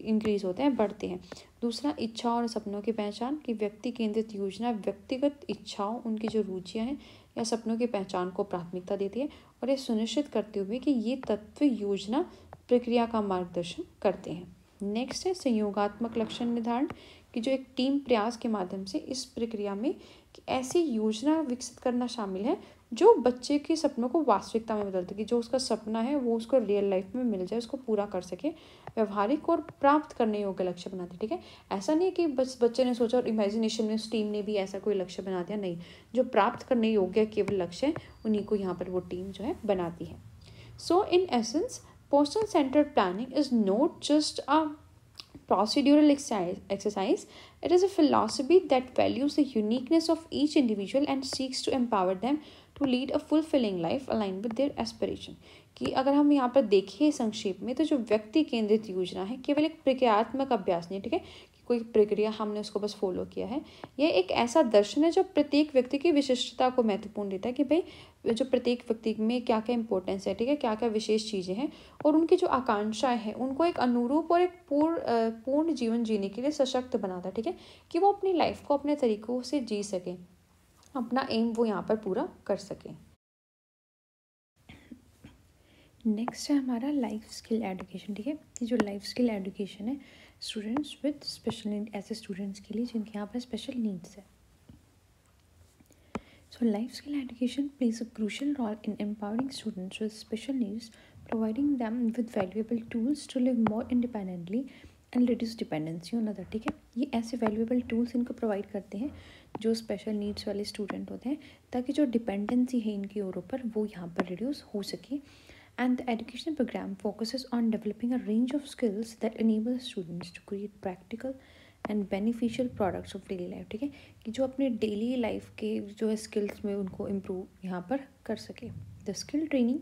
इंक्रीज होते हैं बढ़ते हैं दूसरा इच्छा और सपनों की पहचान कि व्यक्ति केंद्रित योजना व्यक्तिगत इच्छाओं उनकी जो रुचियाँ हैं या सपनों की पहचान को प्राथमिकता देती है और ये सुनिश्चित करते हुए कि ये तत्व योजना प्रक्रिया का मार्गदर्शन करते हैं नेक्स्ट है संयोगात्मक लक्षण निर्धारण कि जो एक टीम प्रयास के माध्यम से इस प्रक्रिया में ऐसी योजना विकसित करना शामिल है जो बच्चे के सपनों को वास्तविकता में बदलती कि जो उसका सपना है वो उसको रियल लाइफ में मिल जाए उसको पूरा कर सके व्यवहारिक और प्राप्त करने योग्य लक्ष्य बनाती ठीक है ऐसा नहीं है कि बस बच्चे ने सोचा और इमेजिनेशन में उस टीम ने भी ऐसा कोई लक्ष्य बना दिया नहीं जो प्राप्त करने योग्य केवल लक्ष्य है उन्हीं को यहाँ पर वो टीम जो है बनाती है so in essence person centred planning is not just a procedural exercise it is a philosophy that values the uniqueness of each individual and seeks to empower them to lead a fulfilling life align with their aspiration कि अगर हम यहाँ पर देखें संक्षेप में तो जो व्यक्ति केंद्रित योजना है केवल एक प्रक्रियात्मक अभ्यास नहीं ठीक है कि कोई प्रक्रिया हमने उसको बस फॉलो किया है यह एक ऐसा दर्शन है जो प्रत्येक व्यक्ति की विशिष्टता को महत्वपूर्ण देता है कि भाई जो प्रत्येक व्यक्ति में क्या क्या इंपॉर्टेंस है ठीक है क्या क्या विशेष चीज़ें हैं और उनकी जो आकांक्षाएं हैं उनको एक अनुरूप और एक पूर्ण पूर्ण जीवन जीने के लिए सशक्त बनाता है ठीक है कि वो अपनी लाइफ को अपने तरीकों से जी सकें अपना एम वो यहाँ पर पूरा कर सकें नेक्स्ट है हमारा लाइफ स्किल एडुकेशन ठीक है ये जो लाइफ स्किल एडुकेशन है स्टूडेंट्स विद स्पेशल नीड ऐसे स्टूडेंट्स के लिए जिनके यहाँ पर स्पेशल नीड्स है so life skill education plays a crucial role in empowering students with special needs providing them with valuable tools to live more independently and reduce dependency on other ठीक है ये ऐसे वैल्यूएबल टूल्स इनको provide करते हैं जो special needs वाले student होते हैं ताकि जो डिपेंडेंसी है इनकी और ऊपर वो यहाँ पर रिड्यूस हो सके and the education program focus on developing a range of skills that enable students to create practical and beneficial products of daily life ठीक है कि जो अपने डेली लाइफ के जो है स्किल्स में उनको इम्प्रूव यहाँ पर कर सके the skill training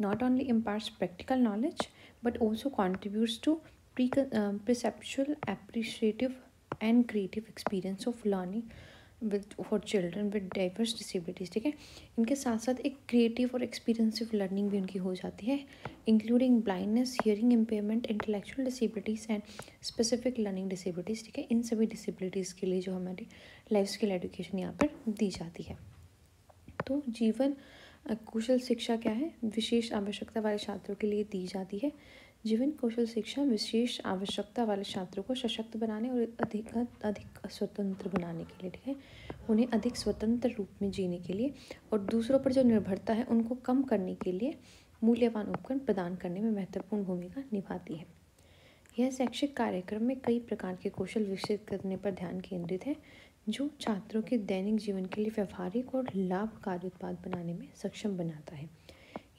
not only impart practical knowledge but also contributes to pre perceptual appreciative and creative experience of learning with for children with diverse disabilities ठीक है इनके साथ साथ एक क्रिएटिव और एक्सपीरियंसिव लर्निंग भी उनकी हो जाती है including blindness hearing impairment intellectual disabilities and specific learning disabilities ठीक है इन सभी डिसेबिलिटीज़ के लिए जो हमारी लाइफ स्किल एजुकेशन यहाँ पर दी जाती है तो जीवन कुशल शिक्षा क्या है विशेष आवश्यकता वाले छात्रों के लिए दी जाती है जीवन कौशल शिक्षा विशेष आवश्यकता वाले छात्रों को सशक्त बनाने और अधिक अधिक स्वतंत्र बनाने के लिए ठीक है उन्हें अधिक स्वतंत्र रूप में जीने के लिए और दूसरों पर जो निर्भरता है उनको कम करने के लिए मूल्यवान उपकरण प्रदान करने में महत्वपूर्ण भूमिका निभाती है यह शैक्षिक कार्यक्रम में कई प्रकार के कौशल विकसित करने पर ध्यान केंद्रित है जो छात्रों के दैनिक जीवन के लिए व्यवहारिक और लाभकारी उत्पाद बनाने में सक्षम बनाता है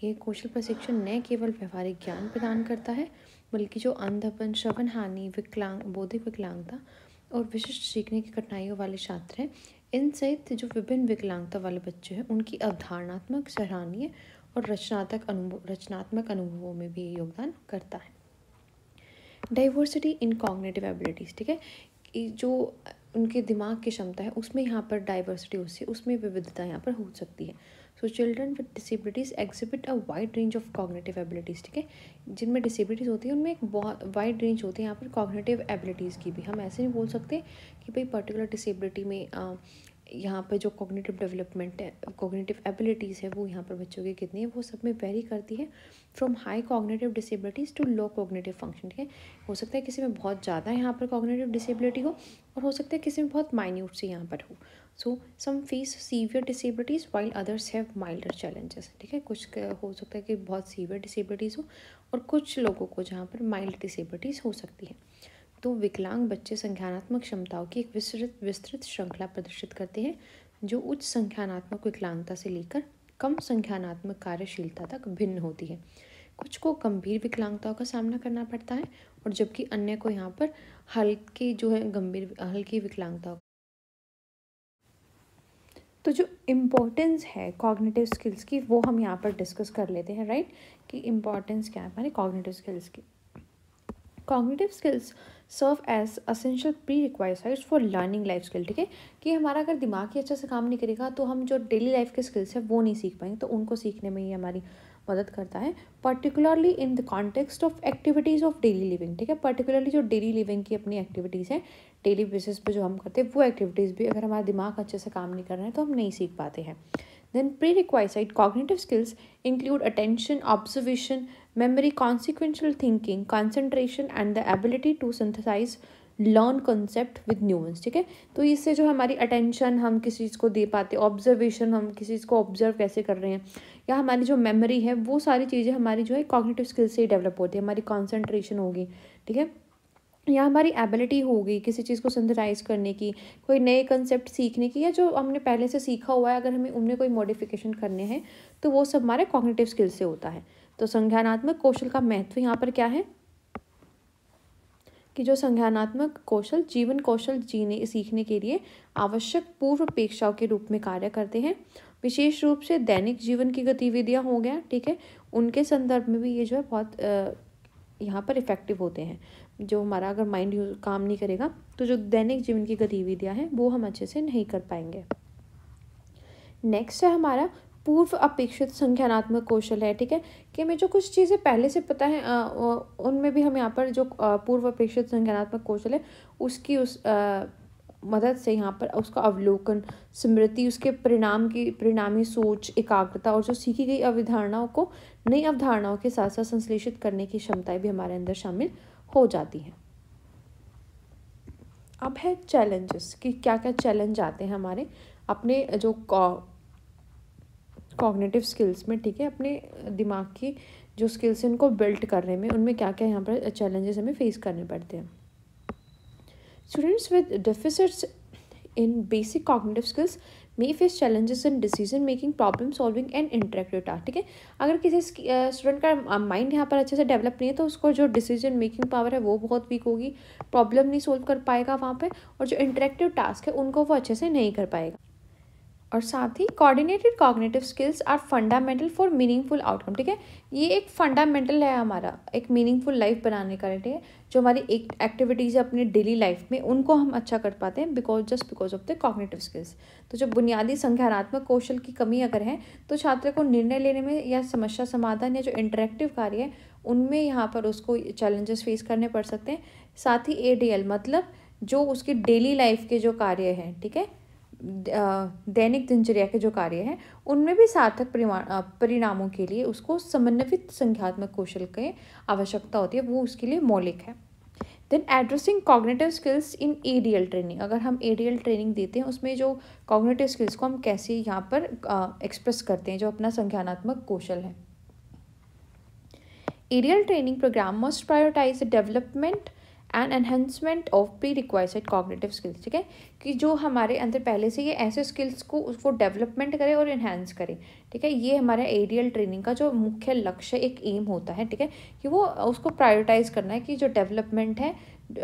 ये कौशल प्रशिक्षण न केवल व्यवहारिक ज्ञान प्रदान करता है बल्कि जो अंधपन श्रवण हानि विकलांग बौद्धिक विकलांगता और विशिष्ट सीखने की कठिनाइयों वाले छात्र हैं इन सहित जो विभिन्न विकलांगता वाले बच्चे हैं उनकी अवधारणात्मक सराहनीय और रचनात्मक अनुभव रचनात्मक अनुभवों में भी योगदान करता है डाइवर्सिटी इन कॉग्नेटिव एबिलिटीज़ ठीक है जो उनके दिमाग की क्षमता है उसमें यहाँ पर डाइवर्सिटी होती है उसमें विविधता यहाँ पर हो सकती है so children with disabilities exhibit a wide range of cognitive abilities ठीक है जिनमें डिसेबिलिटीज़ होती है उनमें एक बहुत वाइड रेंज होती है यहाँ पर कॉग्नेटिव एबिलिटीज़ की भी हम ऐसे नहीं बोल सकते कि भाई पर्टिकुलर डिसेबिलिटी में यहाँ पर जो कॉग्नेटिव डेवलपमेंट है कॉग्नेटिव एबिलिटीज़ है वो यहाँ पर बच्चों की कितनी है वो सब में वेरी करती है from high cognitive disabilities to low cognitive function ठीक है हो सकता है किसी में बहुत ज़्यादा यहाँ पर कॉग्नेटिव डिसेबिलिटी हो और हो सकता है किसी में बहुत माइन्यूट से यहाँ पर हो so some face severe disabilities while others have milder challenges ठीक है कुछ हो सकता है कि बहुत सीवियर डिसेबिलिटीज़ हो और कुछ लोगों को जहाँ पर माइल्ड डिसेबिलिटीज़ हो सकती है तो विकलांग बच्चे संख्यानात्मक क्षमताओं की एक विस्तृत विस्तृत श्रृंखला प्रदर्शित करते हैं जो उच्च संख्यानात्मक विकलांगता से लेकर कम संख्यानात्मक कार्यशीलता तक भिन्न होती है कुछ को गंभीर विकलांगताओं का सामना करना पड़ता है और जबकि अन्य को यहाँ पर हल्के जो है गंभीर हल्की विकलांगताओं तो जो इम्पोर्टेंस है कॉग्निटिव स्किल्स की वो हम यहाँ पर डिस्कस कर लेते हैं राइट कि इम्पोर्टेंस क्या है हमारी कॉग्निटिव स्किल्स की cognitive skills serve as essential pre requisites for learning life skill ठीक है कि हमारा अगर दिमाग ही अच्छे से काम नहीं करेगा तो हम जो डेली लाइफ के स्किल्स हैं वो नहीं सीख पाएंगे तो उनको सीखने में ही हमारी मदद करता है particularly in the context of activities of daily living ठीक है पर्टिकुलरली जो डेली लिविंग की अपनी एक्टिविटीज़ हैं डेली बेसिस पे जो हम करते हैं वो एक्टिविटीज़ भी अगर हमारा दिमाग अच्छे से काम नहीं कर रहा है तो हम नहीं सीख पाते हैं then pre requisite cognitive skills include attention observation memory consequential thinking concentration and the ability to synthesize learn concept with nuance ठीक है तो इससे जो हमारी अटेंशन हम किसी चीज़ को दे पाते ऑब्जर्वेशन हम किसी चीज़ को ऑब्जर्व कैसे कर रहे हैं या हमारी जो मेमोरी है वो सारी चीज़ें हमारी जो है कॉग्निटिव स्किल से ही डेवलप होती है हमारी कॉन्सेंट्रेशन होगी ठीक है या हमारी एबिलिटी होगी किसी चीज़ को सिंथेसाइज करने की कोई नए कंसेप्ट सीखने की या जो हमने पहले से सीखा हुआ है अगर हमें उनमें कोई मॉडिफिकेशन करने हैं तो वो सब हमारे कॉग्निटिव स्किल से होता है तो संज्ञानात्मक कौशल का महत्व यहाँ पर क्या है कि जो संज्ञानात्मक कौशल जीवन कौशल जीने सीखने के लिए आवश्यक पूर्व अपेक्षाओं के रूप में कार्य करते हैं विशेष रूप से दैनिक जीवन की गतिविधियाँ हो गया ठीक है उनके संदर्भ में भी ये जो है बहुत यहाँ पर इफेक्टिव होते हैं जो हमारा अगर माइंड काम नहीं करेगा तो जो दैनिक जीवन की गतिविधियाँ हैं वो हम अच्छे से नहीं कर पाएंगे नेक्स्ट है हमारा पूर्व अपेक्षित संख्यानात्मक कौशल है ठीक है कि हमें जो कुछ चीज़ें पहले से पता है उनमें भी हम यहाँ पर जो पूर्व अपेक्षित संख्यात्मक कौशल है उसकी उस आ, मदद से यहाँ पर उसका अवलोकन स्मृति उसके परिणाम की परिणामी सोच एकाग्रता और जो सीखी गई अवधारणाओं को नई अवधारणाओं के साथ साथ संश्लेषित करने की क्षमताएं भी हमारे अंदर शामिल हो जाती हैं अब है चैलेंजेस कि क्या क्या चैलेंज आते हैं हमारे अपने जो कॉग्नेटिव स्किल्स में ठीक है अपने दिमाग की जो स्किल्स हैं उनको बिल्ड करने में उनमें क्या क्या यहाँ पर चैलेंजेस हमें फेस करने पड़ते हैं students with deficits in basic cognitive skills may face challenges in decision making problem solving and interactive task ठीक है अगर किसी स्टूडेंट का माइंड यहाँ पर अच्छे से डेवलप नहीं है तो उसको जो डिसीजन मेकिंग पावर है वो बहुत वीक होगी प्रॉब्लम नहीं सोल्व कर पाएगा वहाँ पर और जो इंटरेक्टिव टास्क है उनको वो अच्छे से नहीं कर पाएगा और साथ ही coordinated cognitive skills are fundamental for meaningful outcome ठीक है ये एक फंडामेंटल है हमारा एक मीनिंगफुल लाइफ बनाने का ठीक है जो हमारी एक एक्टिविटीज़ है अपने डेली लाइफ में उनको हम अच्छा कर पाते हैं because just because of the cognitive skills तो जब बुनियादी संज्ञानात्मक कौशल की कमी अगर है तो छात्र को निर्णय लेने में या समस्या समाधान या जो इंटरेक्टिव कार्य है उनमें यहाँ पर उसको चैलेंजेस फेस करने पड़ सकते हैं साथ ही ए मतलब जो उसकी डेली लाइफ के जो कार्य हैं ठीक है दैनिक दिनचर्या के जो कार्य हैं उनमें भी सार्थक परिणामों के लिए उसको समन्वित संख्यात्मक कौशल के आवश्यकता होती है वो उसके लिए मौलिक है then addressing cognitive skills in A D L training अगर हम ए डी एल ट्रेनिंग देते हैं उसमें जो कॉग्नेटिव स्किल्स को हम कैसे यहाँ पर एक्सप्रेस करते हैं जो अपना संज्ञानात्मक कौशल है A D L training program must prioritize the development and enhancement of pre requisite cognitive skills ठीक है कि जो हमारे अंदर पहले से ये ऐसे स्किल्स को उसको डेवलपमेंट करे और इन्हेंस करे ठीक है ये हमारे एरियल ट्रेनिंग का जो मुख्य लक्ष्य एक एम होता है ठीक है कि वो उसको प्रायोरिटाइज करना है कि जो डेवलपमेंट है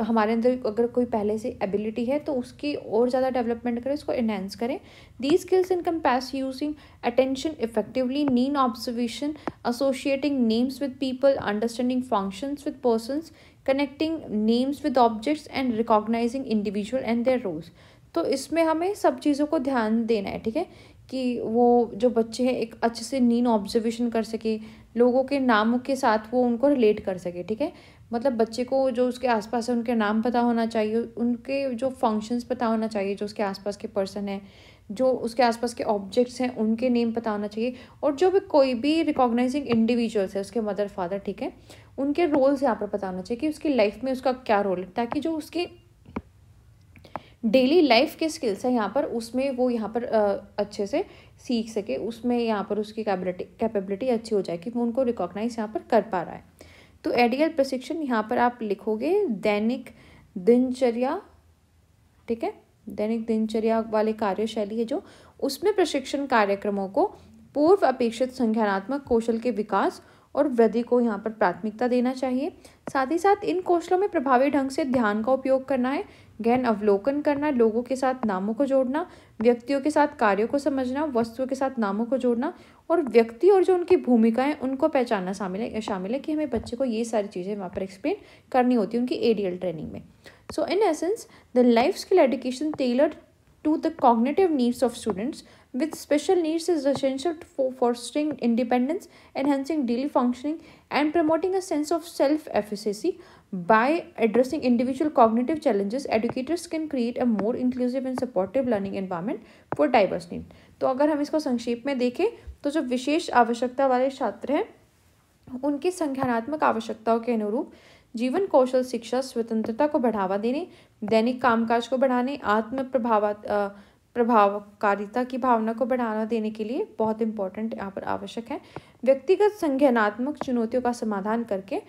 हमारे अंदर अगर कोई पहले से एबिलिटी है तो उसकी और ज़्यादा डेवलपमेंट करें उसको इन्हेंस करें the skills encompass using attention effectively keen observation associating names with people understanding functions with persons connecting names with objects and recognizing individual and their roles तो इसमें हमें सब चीज़ों को ध्यान देना है ठीक है कि वो जो बच्चे हैं एक अच्छे से नीन ऑब्जर्वेशन कर सके लोगों के नामों के साथ वो उनको रिलेट कर सके ठीक है मतलब बच्चे को जो उसके आसपास है उनके नाम पता होना चाहिए उनके जो फंक्शंस पता होना चाहिए जो उसके आसपास के पर्सन हैं जो उसके आसपास के ऑब्जेक्ट्स हैं उनके नेम पता होना चाहिए और जो भी कोई भी रिकॉग्नाइजिंग इंडिविजुअल्स है उसके मदर फादर ठीक है उनके रोल्स यहाँ पर पता होना चाहिए कि उसकी लाइफ में उसका क्या रोल है ताकि जो उसकी डेली लाइफ के स्किल्स हैं यहाँ पर उसमें वो यहाँ पर अच्छे से सीख सके उसमें यहाँ पर उसकी कैपेबिलिटी कैपेबिलिटी अच्छी हो जाए कि वो उनको रिकॉग्नाइज यहाँ पर कर पा रहा है तो एडियल प्रशिक्षण यहाँ पर आप लिखोगे दैनिक दिनचर्या ठीक है दैनिक दिनचर्या वाले कार्यशैली है जो उसमें प्रशिक्षण कार्यक्रमों को पूर्व अपेक्षित संज्ञानात्मक कौशल के विकास और वृद्धि को यहाँ पर प्राथमिकता देना चाहिए साथ ही साथ इन कौशलों में प्रभावी ढंग से ध्यान का उपयोग करना है गहन अवलोकन करना लोगों के साथ नामों को जोड़ना व्यक्तियों के साथ कार्यों को समझना वस्तुओं के साथ नामों को जोड़ना और व्यक्ति और जो उनकी भूमिकाएं उनको पहचानना शामिल है शामिल है कि हमें बच्चे को ये सारी चीज़ें वहाँ पर एक्सप्लेन करनी होती है उनकी ए ट्रेनिंग में so in essence the life skill education tailor to the cognitive needs of students with special needs is essential for fostering independence, enhancing daily functioning, and promoting a sense of self efficacy. By addressing individual cognitive challenges, educators can create a more inclusive and supportive learning environment for diverse needs. तो अगर हम इसको संक्षेप में देखें तो जो विशेष आवश्यकता वाले छात्र हैं उनकी संज्ञानात्मक आवश्यकताओं के अनुरूप जीवन कौशल शिक्षा स्वतंत्रता को बढ़ावा देने दैनिक कामकाज को बढ़ाने आत्म प्रभाव प्रभावकारिता की भावना को बढ़ावा देने के लिए बहुत इंपॉर्टेंट यहाँ पर आवश्यक है व्यक्तिगत संज्ञानात्मक चुनौतियों का समाधान करके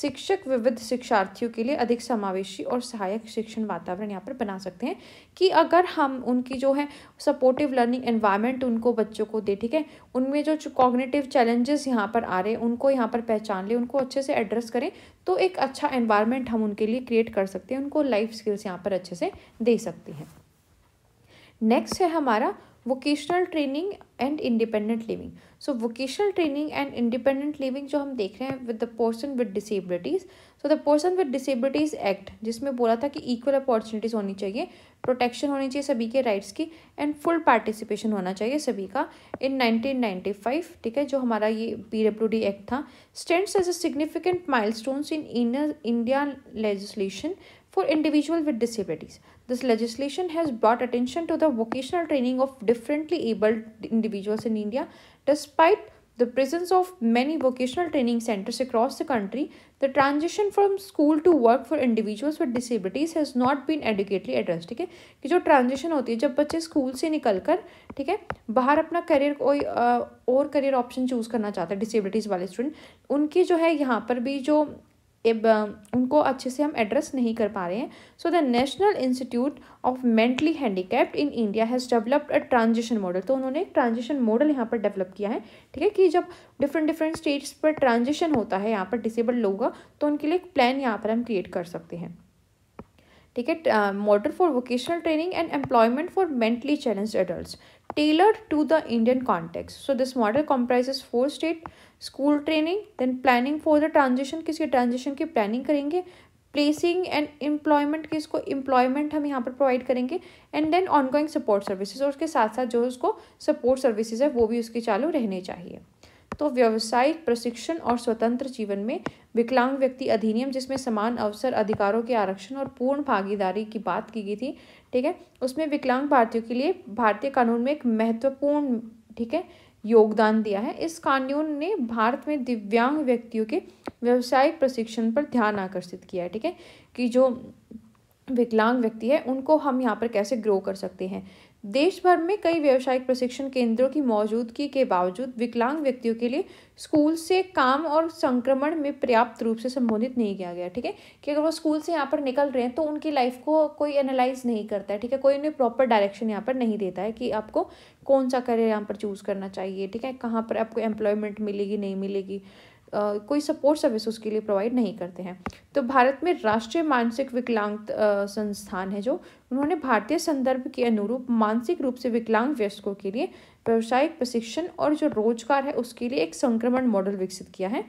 शिक्षक विविध शिक्षार्थियों के लिए अधिक समावेशी और सहायक शिक्षण वातावरण यहाँ पर बना सकते हैं कि अगर हम उनकी जो है सपोर्टिव लर्निंग एनवायरनमेंट उनको बच्चों को दे ठीक है उनमें जो कॉग्नेटिव चैलेंजेस यहाँ पर आ रहे हैं उनको यहाँ पर पहचान लें उनको अच्छे से एड्रेस करें तो एक अच्छा एन्वायरमेंट हम उनके लिए क्रिएट कर सकते हैं उनको लाइफ स्किल्स यहाँ पर अच्छे से दे सकते हैं नेक्स्ट है हमारा vocational training and independent living so vocational training and independent living जो हम देख रहे हैं with the person with disabilities so the person with disabilities act जिसमें बोला था कि इक्वल अपॉर्चुनिटीज़ होनी चाहिए प्रोटेक्शन होनी चाहिए सभी के राइट्स की एंड फुल पार्टिसिपेशन होना चाहिए सभी का इन नाइनटीन फाइव ठीक है जो हमारा ये पी डब्ल्यू डी एक्ट था stands as a significant milestones in inner India legislation for individual with disabilities This legislation has brought attention to the vocational training of differently abled individuals in India. Despite the presence of many vocational training centers across the country, the transition from school to work for individuals with disabilities has not been adequately addressed ठीक है कि जो transition होती है जब बच्चे school से निकल कर ठीक है बाहर अपना career कोई और career option choose करना चाहते हैं disabilities वाले student उनकी जो है यहाँ पर भी जो उनको अच्छे से हम एड्रेस नहीं कर पा रहे हैं so the National Institute of Mentally Handicapped in India has developed a transition model तो उन्होंने एक ट्रांजिशन मॉडल यहाँ पर डेवलप किया है ठीक है कि जब डिफरेंट डिफरेंट स्टेट्स पर ट्रांजिशन होता है यहाँ पर डिसेबल्ड लोगों का तो उनके लिए एक प्लान यहाँ पर हम क्रिएट कर सकते हैं ठीक है model for vocational training and employment for mentally challenge adult tailored to the Indian context. So this model comprises four state school training, then planning for the transition, किसी transition की planning करेंगे placing and employment के इसको employment हम यहाँ पर provide करेंगे and then ongoing support services और उसके साथ साथ जो उसको सपोर्ट सर्विसेज है वो भी उसकी चालू रहनी चाहिए तो व्यावसायिक प्रशिक्षण और स्वतंत्र जीवन में विकलांग व्यक्ति अधिनियम जिसमें समान अवसर अधिकारों के आरक्षण और पूर्ण भागीदारी की बात की गई थी ठीक है उसमें विकलांग भारतीयों के लिए भारतीय कानून में एक महत्वपूर्ण ठीक है योगदान दिया है इस कानून ने भारत में दिव्यांग व्यक्तियों के व्यवसायिक प्रशिक्षण पर ध्यान आकर्षित किया है ठीक है कि जो विकलांग व्यक्ति है उनको हम यहाँ पर कैसे ग्रो कर सकते हैं देश भर में कई व्यावसायिक प्रशिक्षण केंद्रों की मौजूदगी के बावजूद विकलांग व्यक्तियों के लिए स्कूल से काम और संक्रमण में पर्याप्त रूप से संबोधित नहीं किया गया ठीक है कि अगर वो स्कूल से यहाँ पर निकल रहे हैं तो उनकी लाइफ को कोई एनालाइज नहीं करता है ठीक है कोई उन्हें प्रॉपर डायरेक्शन यहाँ पर नहीं देता है कि आपको कौन सा करियर यहाँ पर चूज़ करना चाहिए ठीक है कहाँ पर आपको एम्प्लॉयमेंट मिलेगी नहीं मिलेगी कोई सपोर्ट सर्विस उसके लिए प्रोवाइड नहीं करते हैं तो भारत में राष्ट्रीय मानसिक विकलांग संस्थान है जो उन्होंने भारतीय संदर्भ के अनुरूप मानसिक रूप से विकलांग व्यस्कों के लिए व्यावसायिक प्रशिक्षण और जो रोजगार है उसके लिए एक संक्रमण मॉडल विकसित किया है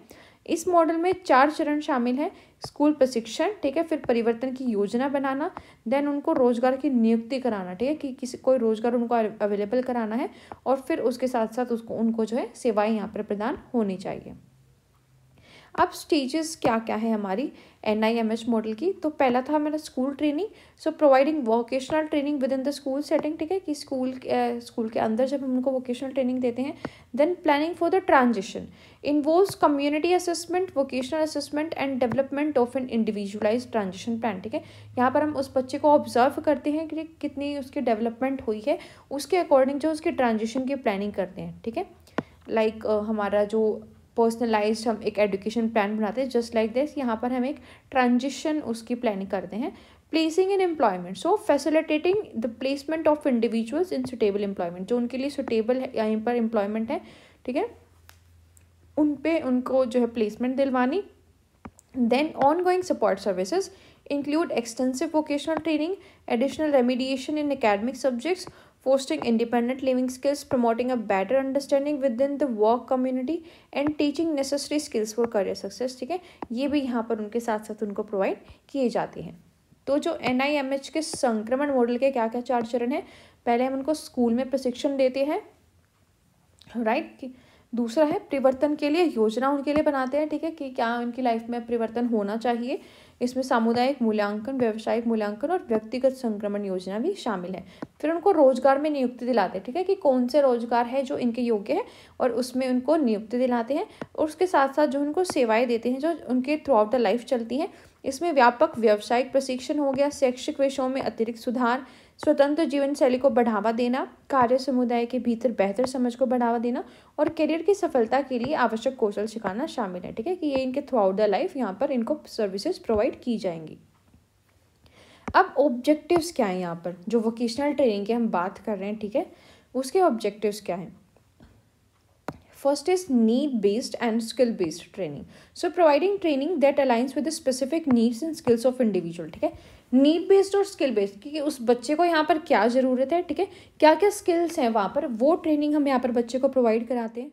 इस मॉडल में चार चरण शामिल हैं स्कूल प्रशिक्षण ठीक है फिर परिवर्तन की योजना बनाना देन उनको रोजगार की नियुक्ति कराना ठीक है कि किसी कोई रोजगार उनको अवेलेबल कराना है और फिर उसके साथ साथ उसको उनको जो है सेवाएं यहाँ पर प्रदान होनी चाहिए अब स्टेजेस क्या क्या है हमारी N I M H model की तो पहला था मेरा school training so providing vocational training within the school setting ठीक है कि स्कूल स्कूल के अंदर जब हम उनको वोकेशनल ट्रेनिंग देते हैं then planning for the transition involve community assessment vocational assessment and development of an individualize transition plan ठीक है यहाँ पर हम उस बच्चे को ऑब्जर्व करते हैं कि कितनी उसकी डेवलपमेंट हुई है उसके अकॉर्डिंग जो उसके ट्रांजिशन की प्लानिंग करते हैं ठीक है लाइक like, uh, हमारा जो पर्सनलाइज हम एक एडुकेशन प्लान बनाते हैं जस्ट लाइक दिस यहाँ पर हम एक ट्रांजिशन उसकी प्लानिंग करते हैं placing in employment so facilitating the placement of individuals in suitable employment जो उनके लिए सुटेबल है यहाँ पर एम्प्लॉयमेंट है ठीक है उन पे उनको जो है प्लेसमेंट दिलवानी then ongoing support services include extensive vocational training additional remediation in academic subjects fostering independent living skills, promoting a better understanding within the work community and teaching necessary skills for career success ठीक है ये भी यहाँ पर उनके साथ साथ उनको प्रोवाइड किए जाते हैं तो जो एन के संक्रमण मॉडल के क्या क्या चार चरण हैं पहले हम उनको स्कूल में प्रशिक्षण देते हैं राइट right? दूसरा है परिवर्तन के लिए योजना उनके लिए बनाते हैं ठीक है कि क्या उनकी लाइफ में परिवर्तन होना चाहिए इसमें सामुदायिक मूल्यांकन व्यवसायिक मूल्यांकन और व्यक्तिगत संक्रमण योजना भी शामिल है फिर उनको रोजगार में नियुक्ति दिलाते हैं ठीक है कि कौन से रोजगार है जो इनके योग्य है और उसमें उनको नियुक्ति दिलाते हैं और उसके साथ साथ जो उनको सेवाएं देते हैं जो उनके थ्रू आउट द लाइफ चलती हैं इसमें व्यापक व्यावसायिक प्रशिक्षण हो गया शैक्षिक विषयों में अतिरिक्त सुधार स्वतंत्र जीवन शैली को बढ़ावा देना कार्य समुदाय के भीतर बेहतर समझ को बढ़ावा देना और करियर की सफलता के लिए आवश्यक कौशल सिखाना शामिल है ठीक है कि ये इनके थ्रू आउट द लाइफ यहाँ पर इनको सर्विसेज प्रोवाइड की जाएंगी अब ऑब्जेक्टिव्स क्या हैं यहाँ पर जो वोकेशनल ट्रेनिंग की हम बात कर रहे हैं ठीक है उसके ऑब्जेक्टिव्स क्या हैं first is need based and skill based training so providing training that aligns with the specific needs and skills of ठीक है नीड बेस्ड और स्किल बेस्ड क्योंकि उस बच्चे को यहाँ पर क्या ज़रूरत है ठीक है क्या क्या स्किल्स हैं वहाँ पर वो ट्रेनिंग हम यहाँ पर बच्चे को प्रोवाइड कराते हैं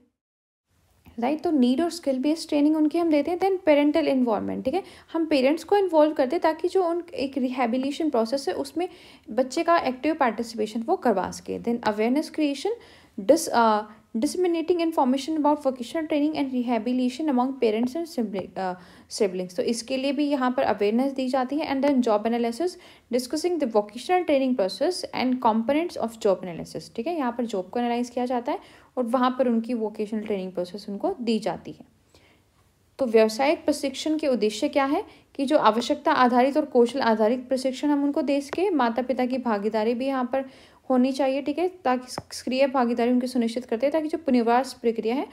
राइट तो नीड और स्किल बेस्ड ट्रेनिंग उनकी हम देते हैं देन पेरेंटल इन्वॉल्वमेंट ठीक है हम पेरेंट्स को इन्वॉल्व करते हैं ताकि जो उन एक रिहेबिलेशन प्रोसेस है उसमें बच्चे का एक्टिव पार्टिसिपेशन वो करवा सके then awareness creation dis disseminating information about vocational training and rehabilitation among parents and siblings तो इसके लिए भी यहाँ पर अवेयरनेस दी जाती है and then job analysis discussing the vocational training process and components of job analysis ठीक है यहाँ पर जॉब को एनालाइज किया जाता है और वहाँ पर उनकी वोकेशनल ट्रेनिंग प्रोसेस उनको दी जाती है तो व्यावसायिक प्रशिक्षण के उद्देश्य क्या है कि जो आवश्यकता आधारित और कौशल आधारित प्रशिक्षण हम उनको दे सके माता पिता की भागीदारी भी यहाँ पर होनी चाहिए ठीक है ताकि सक्रिय भागीदारी उनकी सुनिश्चित करते हैं ताकि जो पुनर्वास प्रक्रिया है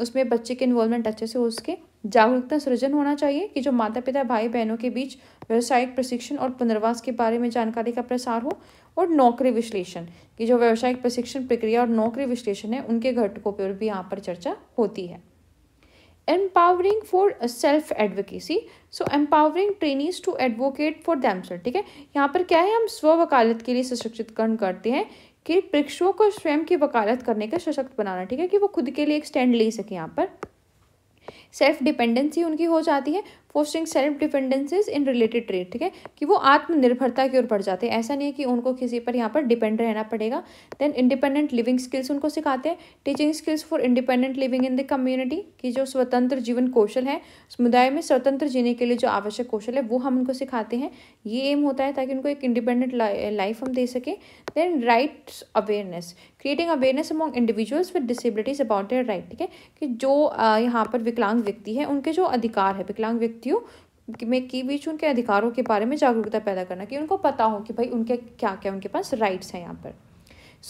उसमें बच्चे के इन्वॉल्वमेंट अच्छे से हो उसके जागरूकता सृजन होना चाहिए कि जो माता पिता भाई बहनों के बीच व्यवसायिक प्रशिक्षण और पुनर्वास के बारे में जानकारी का प्रसार हो और नौकरी विश्लेषण कि जो व्यावसायिक प्रशिक्षण प्रक्रिया और नौकरी विश्लेषण है उनके घटकों पर भी यहाँ पर चर्चा होती है empowering for self advocacy so empowering trainees to advocate for themselves ठीक है यहाँ पर क्या है हम स्व वकालत के लिए सशक्तिकरण करते हैं कि प्रेक्षकों को स्वयं की वकालत करने का सशक्त बनाना ठीक है कि वो खुद के लिए एक स्टैंड ले सके यहाँ पर सेल्फ डिपेंडेंसी उनकी हो जाती है fostering self dependencies in related trade ठीक है कि वो आत्मनिर्भरता की ओर बढ़ जाते हैं ऐसा नहीं है कि उनको किसी पर यहाँ पर डिपेंड रहना पड़ेगा देन इंडिपेंडेंट लिविंग स्किल्स उनको सिखाते हैं teaching skills for independent living in the community की जो स्वतंत्र जीवन कौशल है समुदाय में स्वतंत्र जीने के लिए जो आवश्यक कौशल है वो हम उनको सिखाते हैं ये एम होता है ताकि उनको एक इंडिपेंडेंट लाइफ हम दे सकें then right awareness creating awareness among individuals with disabilities about their right ठीक है कि जो यहाँ पर विकलांग व्यक्ति है उनके जो अधिकार है विकलांग व्यक्ति चाहती हूँ कि मैं की बीच उनके अधिकारों के बारे में जागरूकता पैदा करना कि उनको पता हो कि भाई उनके क्या क्या उनके पास राइट्स हैं यहाँ पर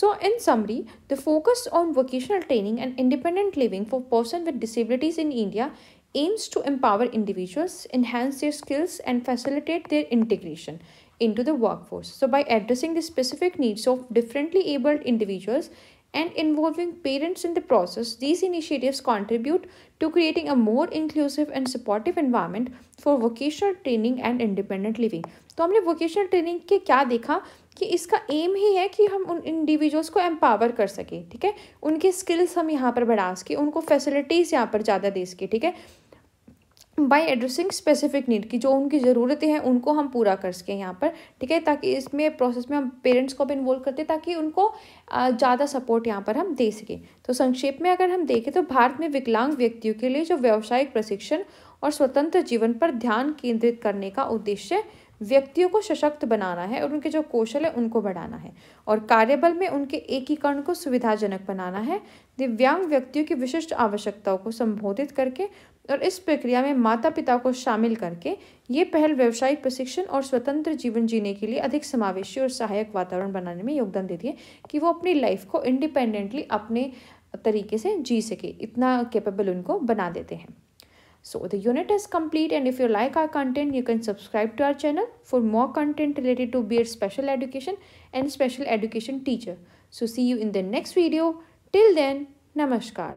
so in summary the focus on vocational training and independent living for person with disabilities in India aims to empower individuals enhance their skills and facilitate their integration into the workforce so by addressing the specific needs of differently abled individuals and involving parents in the process, these initiatives contribute to creating a more inclusive and supportive environment for vocational training and independent living. तो हमने vocational training के क्या देखा कि इसका M ही है कि हम उन इंडिविजुअल्स को एम्पावर कर सकें ठीक है उनके स्किल्स हम यहाँ पर बढ़ा सकें उनको फैसिलिटीज़ यहाँ पर ज़्यादा दे सकें ठीक है बाई एड्रेसिंग स्पेसिफिक नीड की जो उनकी ज़रूरतें हैं उनको हम पूरा कर सकें यहाँ पर ठीक है ताकि इसमें प्रोसेस में हम पेरेंट्स को भी इन्वॉल्व करते हैं ताकि उनको ज़्यादा सपोर्ट यहाँ पर हम दे सकें तो संक्षेप में अगर हम देखें तो भारत में विकलांग व्यक्तियों के लिए जो व्यावसायिक प्रशिक्षण और स्वतंत्र जीवन पर ध्यान केंद्रित करने का उद्देश्य व्यक्तियों को सशक्त बनाना है और उनके जो कौशल है उनको बढ़ाना है और कार्यबल में उनके एकीकरण को सुविधाजनक बनाना है दिव्यांग व्यक्तियों की विशिष्ट आवश्यकताओं को संबोधित करके और इस प्रक्रिया में माता पिता को शामिल करके ये पहल व्यवसायिक प्रशिक्षण और स्वतंत्र जीवन जीने के लिए अधिक समावेशी और सहायक वातावरण बनाने में योगदान देती है कि वो अपनी लाइफ को इंडिपेंडेंटली अपने तरीके से जी सके इतना कैपेबल उनको बना देते हैं so the unit is complete and if you like our content you can subscribe to our channel for more content related to B special education and special education teacher so see you in the next video till then नमस्कार